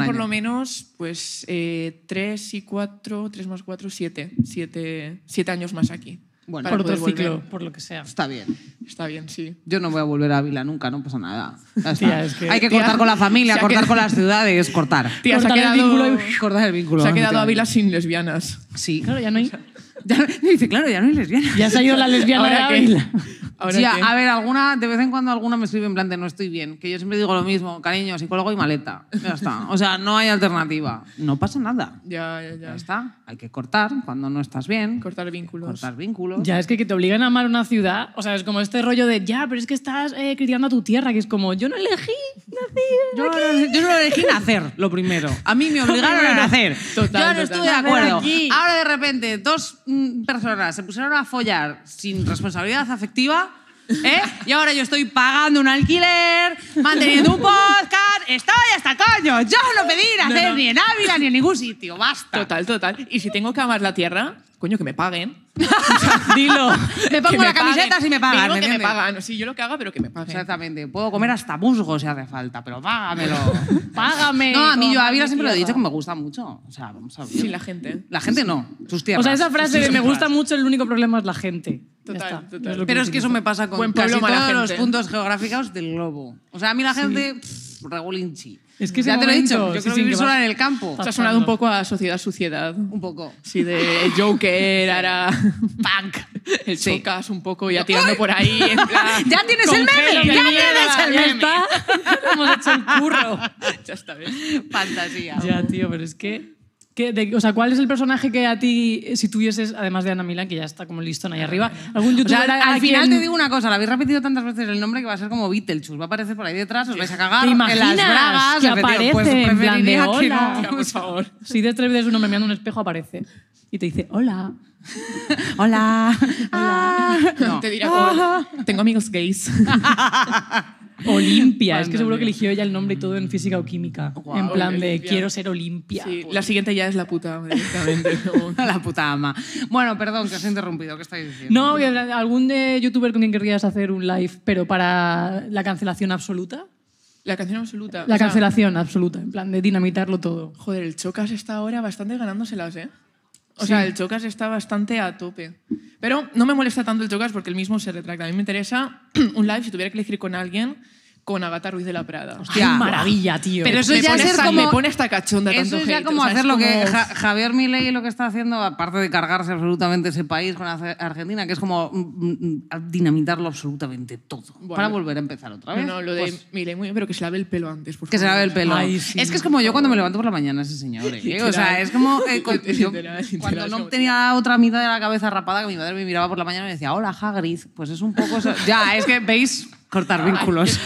por, lo, menos pues eh, tres y cuatro, tres más cuatro, siete, siete, años más aquí. Bueno, por otro ciclo, por lo que sea. Está bien. Está bien, sí. Yo no voy a volver a Ávila nunca, no pasa nada. Hay que cortar con la familia, cortar con las ciudades, cortar. Tía, se ha quedado, el vínculo cortar el Se ha quedado Ávila sin lesbianas. Sí. Claro, ya no hay... Ya, dice, claro, ya no es lesbiana. Ya salió la lesbiana. Ahora, que, a ver, alguna, de vez en cuando alguna me escribe en plan de no estoy bien, que yo siempre digo lo mismo, cariño, psicólogo y maleta. Ya está. O sea, no hay alternativa. No pasa nada. Ya, ya, ya. está. Hay que cortar cuando no estás bien. Cortar vínculos. Cortar vínculos. Ya, es que te obligan a amar una ciudad, o sea, es como este rollo de ya, pero es que estás eh, criticando a tu tierra, que es como yo no elegí nacer. Yo, no, elegí nacer, lo primero. A mí me obligaron a nacer. Total, yo no de acuerdo. Ahora de repente dos mm, personas se pusieron a follar sin responsabilidad afectiva ¿Eh? Y ahora yo estoy pagando un alquiler, manteniendo un podcast, estoy hasta coño. Yo no pedí hacer ni en Ávila ni en ningún sitio, basta. Total, total. Y si tengo que amar la tierra, coño, que me paguen. dilo. me pongo la camiseta si me pagan. Digo que me pagan. Sí, yo lo que haga, pero que me paguen. Exactamente. Puedo comer hasta musgo si hace falta, pero págamelo. Págame. No, a mí yo a Ávila siempre lo he dicho que me gusta mucho. O sea, vamos a ver. Sí, la gente. La gente no. Sus tierras. O sea, esa frase de me gusta mucho, el único problema es la gente. Total, total. pero es que eso me pasa con casi todos los puntos geográficos del globo. O sea, a mí la gente, sí. Es que ya te lo he dicho, yo sí, creo sí, vivir sola en el campo. Se ha sonado un poco a sociedad suciedad. Un poco. Sí, de Joker, ahora punk. El chocas un poco ya tirando por ahí. ya tienes el meme, ya tienes el meme. Ya está. Hemos hecho el curro. Ya está bien. Fantasía. Ya, tío, pero es que de, o sea, ¿cuál es el personaje que a ti, si tuvieses, además de Ana Milán, que ya está como listo ahí arriba, algún youtuber al, final te digo una cosa, la habéis repetido tantas veces el nombre que va a ser como Beetlejuice, va a aparecer por ahí detrás, os vais a cagar ¿Te imaginas en las bragas, que aparece pues, en plan de hola. por favor. Si de tres veces un hombre mirando un espejo aparece y te dice hola. hola. hola. Ah. no. Te dirá, tengo amigos gays. Olimpia, es que seguro que eligió ella el nombre y todo en física o química. en plan de quiero ser Olimpia. Pues la siguiente ya es la puta, directamente. la puta ama. Bueno, perdón, que os he interrumpido, ¿qué estáis diciendo? No, algún de youtuber con quien querrías hacer un live, pero para la cancelación absoluta. La cancelación absoluta. La cancelación absoluta, en plan de dinamitarlo todo. Joder, el Chocas está ahora bastante ganándoselas, ¿eh? O sea, el Chocas está bastante a tope. Pero no me molesta tanto el Chocas porque el mismo se retracta. A mí me interesa un live, si tuviera que elegir con alguien, con Avatar Ruiz de la Prada. Hostia, maravilla, tío. Pero eso me ya como me pone esta cachonda Eso es ya como hacer lo que Javier Milei lo que está haciendo aparte de cargarse absolutamente ese país con Argentina, que es como mm, mm, mm, dinamitarlo absolutamente todo para volver a empezar otra vez. No, lo de pues. Milei muy bien, pero que se lave el pelo antes, por Que se lave el pelo. es que es como yo cuando me levanto por la mañana ese señor, eh, o sea, es como eh, cuando no tenía otra mitad de la cabeza rapada que mi madre me miraba por la mañana y me decía, "Hola, Hagrid", pues es un poco eso. ya, es que veis cortar vínculos.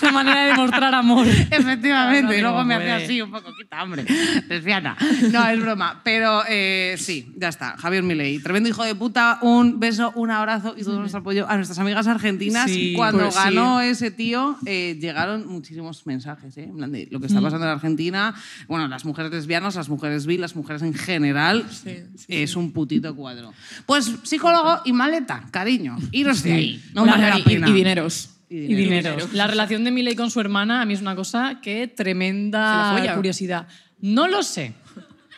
Su manera de mostrar amor. Efectivamente. y luego me hacía pues. así un poco, quita hambre, lesbiana. No, es broma. Pero eh, sí, ya está. Javier Milei, tremendo hijo de puta. Un beso, un abrazo y todo nuestro apoyo a nuestras amigas argentinas. Cuando pues ganó ese tío, eh, llegaron muchísimos mensajes, eh, lo que está mm. pasando en Argentina. Bueno, las mujeres lesbianas, las mujeres bi, las mujeres en general. es un putito cuadro. Pues psicólogo y maleta, cariño. Iros de ahí. No, y, dineros. Y dineros. La relación de Miley con su hermana a mí es una cosa que tremenda curiosidad. No lo sé.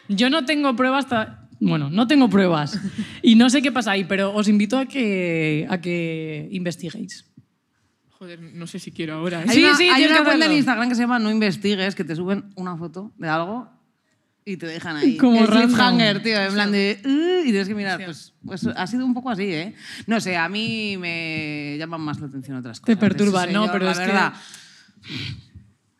Yo no tengo pruebas bueno, no tengo pruebas y no sé qué pasa ahí, pero os invito a que, a que investiguéis. Joder, no sé si quiero ahora. sí, ¿eh? sí, hay una cuenta en Instagram que se llama No Investigues, que te suben una foto de algo y te dejan ahí. Como el tío, en plan de. Uh", y tienes que mirar. Pues, pues, ha sido un poco así, ¿eh? No sé, a mí me llaman más la atención otras cosas. Te ¿eh? perturban, ¿no? Pero es verdad.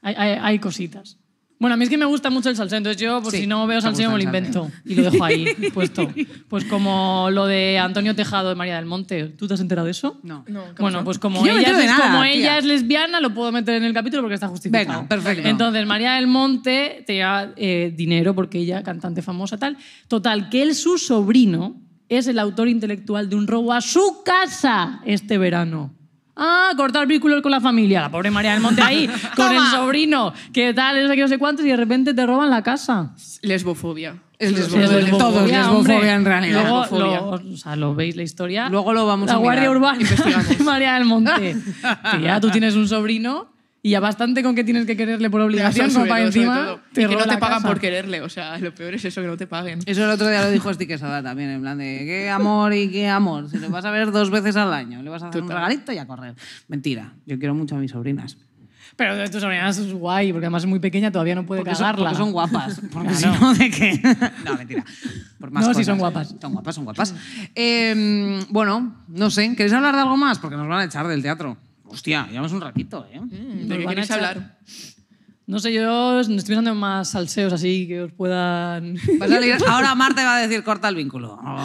hay, hay cositas. Bueno, a mí es que me gusta mucho el salseo, entonces yo, por pues, si no veo salseo, me lo invento y lo dejo ahí puesto. Pues como lo de Antonio Tejado de María del Monte. ¿Tú te has enterado de eso? No. bueno, pues como, ella, es, lesbiana, lo puedo meter en el capítulo porque está justificado. Venga, perfecto. Entonces, María del Monte te eh, dinero porque ella, cantante famosa, tal. Total, que él, su sobrino, es el autor intelectual de un robo a su casa este verano. Ah, cortar vínculos con la familia. La pobre María del Monte ahí, con el sobrino. ¿Qué tal? Es sé no sé cuántos. Y de repente te roban la casa. Lesbofobia. Es lesbofobia. Todos lesbofobia. en realidad. Luego, Lo, o sea, lo veis la historia. Luego lo vamos a a La Guardia Urbana. María del Monte. ya tú tienes un sobrino y ya bastante con que tienes que quererle por obligación, como encima. y que no te pagan por quererle, o sea, lo peor es eso, que no te paguen. Eso el otro día lo dijo Stick Sada también, en plan de qué amor y qué amor. Si lo vas a ver dos veces al año, le vas a hacer un regalito y a correr. Mentira, yo quiero mucho a mis sobrinas. Pero de tus sobrinas es guay, porque además es muy pequeña, todavía no puede porque Son, guapas. no, ¿de qué? no, mentira. Por más no, sí son guapas. Son guapas, son guapas. Em, bueno, no sé, ¿queréis hablar de algo más? Porque nos van a echar del teatro. Hostia, llevamos un ratito, ¿eh? Mm, ¿De qué queréis hablar? No sé, yo estoy pensando en más salseos así que os puedan... Pues ahora Marta va a decir corta el vínculo. Oh,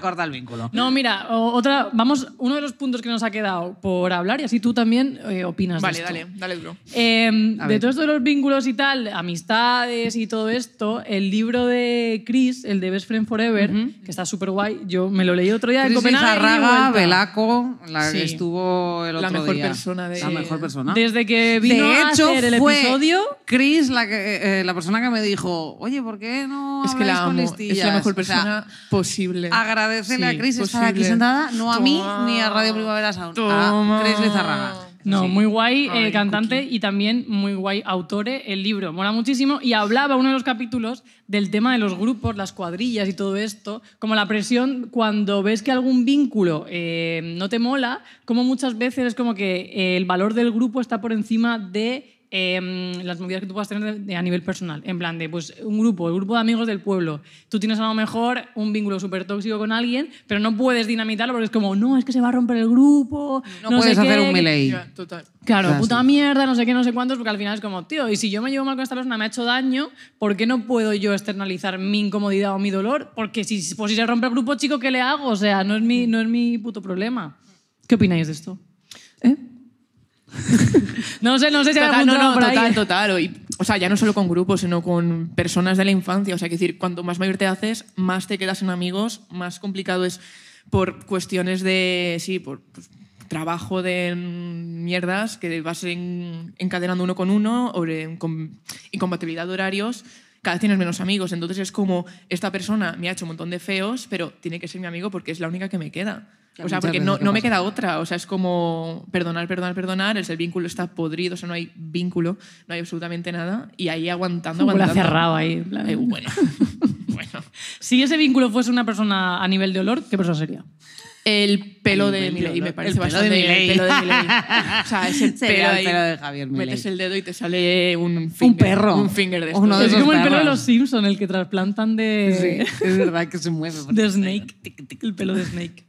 corta, el vínculo. No, mira, otra, vamos, uno de los puntos que nos ha quedado por hablar, y así tú también eh, opinas. Vale, de esto. dale, dale, bro. Em, de todos los vínculos y tal, amistades y todo esto, el libro de Chris, el de Best Friend Forever, que está súper guay, yo me lo leí otro día Chris en Copenhague. Velaco, la que estuvo el otro día. La mejor persona de... La mejor persona. Desde que vino de hecho, el fue episodio. Chris, la, eh, eh, la persona que me dijo, oye, ¿por qué no Es que la es la mejor persona posible. Agradecerle a Chris estar aquí sentada, no a mí ni a Radio Primavera Sound. A Chris Lizarraga. No, muy guay eh, cantante y también muy guay autore el libro. Mola muchísimo y hablaba uno de los capítulos del tema de los grupos, las cuadrillas y todo esto, como la presión cuando ves que algún vínculo eh, no te mola, como muchas veces es como que eh, el valor del grupo está por encima de Em, las movidas que tú puedas tener a nivel personal. En plan de, pues, un grupo, el grupo de amigos del pueblo. Tú tienes a lo mejor un vínculo súper tóxico con alguien, pero no puedes dinamitarlo porque es como, no, es que se va a romper el grupo. No, puedes hacer un melee. Total. Claro, puta mierda, no sé qué, no sé cuántos, porque al final es como, tío, y si yo me llevo mal con esta persona, me ha hecho daño, ¿por qué no puedo yo externalizar mi incomodidad o mi dolor? Porque si, pues, si se rompe el grupo, chico, ¿qué le hago? O sea, no es mi, no es mi puto problema. ¿Qué opináis de esto? ¿Eh? no sé, no sé si total, no, no, total, ahí. total. o sea, ya no solo con grupos, sino con personas de la infancia. O sea, que decir, cuanto más mayor te haces, más te quedas en amigos, más complicado es por cuestiones de, sí, por pues, trabajo de mierdas que vas encadenando uno con uno, o de incompatibilidad de horarios, cada vez tienes menos amigos. Entonces es como, esta persona me ha hecho un montón de feos, pero tiene que ser mi amigo porque es la única que me queda. O sea, porque no, me queda otra. O sea, es como perdonar, perdonar, perdonar. El, vínculo está podrido, o sea, no hay vínculo, no hay absolutamente nada. Y ahí aguantando, aguantando. cerrado ahí. Eh, bueno, bueno. Si ese vínculo fuese una persona a nivel de olor, ¿qué persona sería? El pelo de Milei, me parece bastante. el pelo de Milei. o sea, es pelo, el pelo de Javier Milei. Metes el dedo y te sale un finger. Un perro. Un finger de, Uno Es como el pelo de los Simpson, el que trasplantan de. Sí, es verdad que se mueve. De Snake. El pelo de Snake.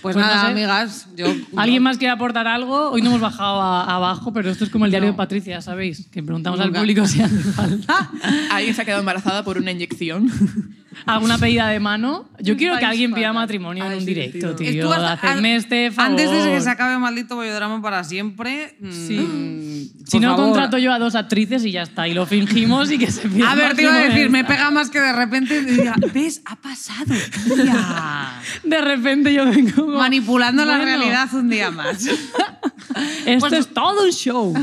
Pues, pues nada, amigas. Yo, ¿Alguien más quiere aportar algo? Hoy no hemos bajado abajo, pero esto es como el diario de Patricia, ¿sabéis? Que preguntamos al público si hace falta. ¿Alguien se ha quedado embarazada por una inyección? ¿Alguna pedida de mano? Yo quiero que alguien pida matrimonio en un directo, tío. tío este favor. Antes de que se acabe el maldito bollodrama para siempre. Mm, sí. si no, contrato yo a dos actrices y ya está. Y lo fingimos y que se pierda. A ver, te iba a decir, me pega más que de repente. Diga, ¿Ves? Ha pasado. de repente yo vengo. Manipulando la realidad un día más. Esto pues es todo un show.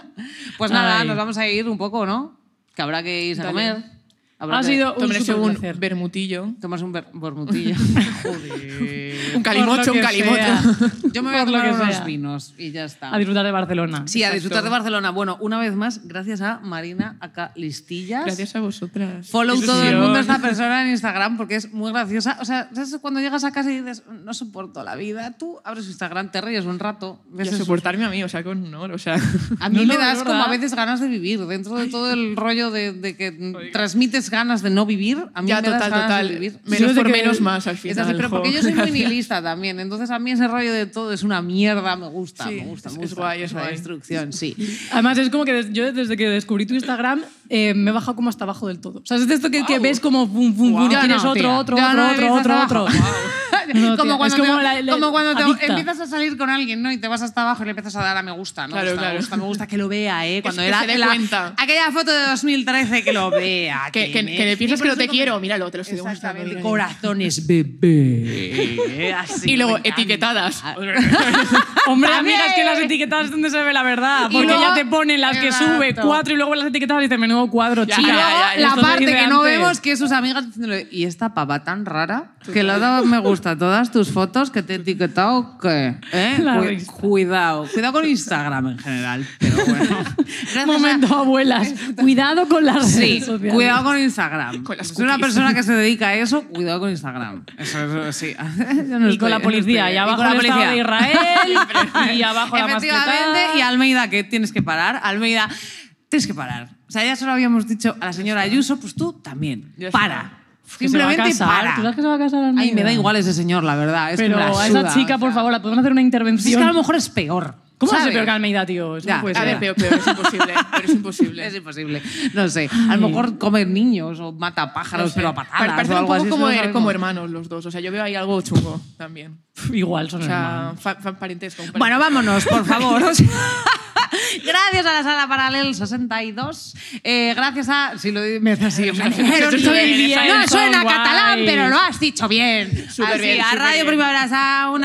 pues nada, nos vamos a ir un poco, ¿no? Que habrá que irse a comer ha sido un, bermutillo. Tomas un bermutillo. Joder. Un calimocho, un calimocho. Yo me voy a tomar los unos vinos y ya está. A disfrutar de Barcelona. Sí, a disfrutar de Barcelona. Bueno, una vez más, gracias a Marina acá Listillas. Gracias a vosotras. Follow todo el mundo a esta persona en Instagram porque es muy graciosa. O sea, cuando llegas a casa y dices, no soporto la vida, tú abres Instagram, te ríes un rato. Ves a soportarme a mí, o sea, con honor. O sea, a mí me das como a veces ganas de vivir dentro de todo el rollo de, que transmites ganas de no vivir, a mí me total, das vivir. Menos por menos más al final. pero porque yo soy muy nihilista también, entonces a mí ese rollo de todo es una mierda, me gusta, me gusta, es, me Es guay, es guay. destrucción, sí. Además, es como que yo desde que descubrí tu Instagram eh, me he bajado como hasta abajo del todo. O sea, es esto que, ves como wow. tienes otro, otro, otro, otro, otro, otro, como, cuando empiezas a salir con alguien, ¿no? Y te vas hasta abajo y le empiezas a dar a me gusta, ¿no? Claro, Me gusta, que lo vea, ¿eh? Cuando era la, aquella foto de 2013 que lo vea. que, que, le piensas que no te quiero, míralo, te lo estoy Corazones, bebé. y luego etiquetadas. Hombre, amigas, que las etiquetadas es donde se ve la verdad. Porque ya te ponen las que sube cuatro y luego las etiquetadas y te menudo cuadro, chica. la parte que no vemos que sus amigas ¿y esta pava tan rara? Que la da me gusta todas tus fotos que te he etiquetado, ¿Eh? cuidado, cuidado con Instagram en general. Pero momento abuelas, cuidado con las sí, cuidado con Instagram. una persona que se dedica a eso, cuidado con Instagram. Eso, sí. y con la policía, y abajo la policía. de Israel y abajo la Efectivamente, y Almeida que tienes que parar, Almeida tienes que parar. O sea, ya habíamos dicho a la señora Ayuso, pues tú también, para. Simplemente va a casar. para. ¿Tú sabes que se va a casar Ay, me da igual ese señor, la verdad. Pero a esa chica, por favor, la podemos hacer una intervención. Es que a lo mejor es peor. ¿Cómo va a peor que Almeida, tío? es imposible. es imposible. No sé. A lo mejor comer niños o mata pájaros, pero a patadas. Parecen un poco como, hermanos los dos. O sea, yo veo ahí algo chungo también. Igual son o sea, fa, Bueno, vámonos, por favor. gracias a la sala Paralel 62. Eh, gracias a. Si lo me así. No suena catalán, pero lo has dicho bien. Super bien a Radio Primavera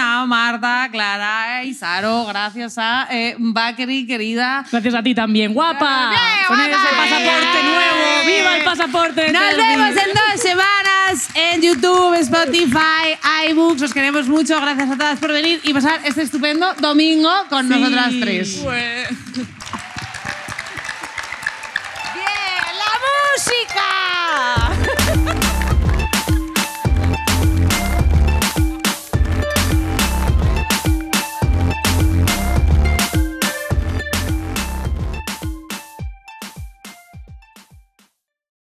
a Marta, Clara y Saro. Gracias a eh, Bakery querida. Gracias a ti también, guapa. Con eh. pasaporte nuevo. ¡Viva el pasaporte! Nos vemos en dos semanas en YouTube, Spotify, iBooks. Os queremos mucho. Gracias a todas por venir y pasar este estupendo domingo con nosotras tres. Bien, la música.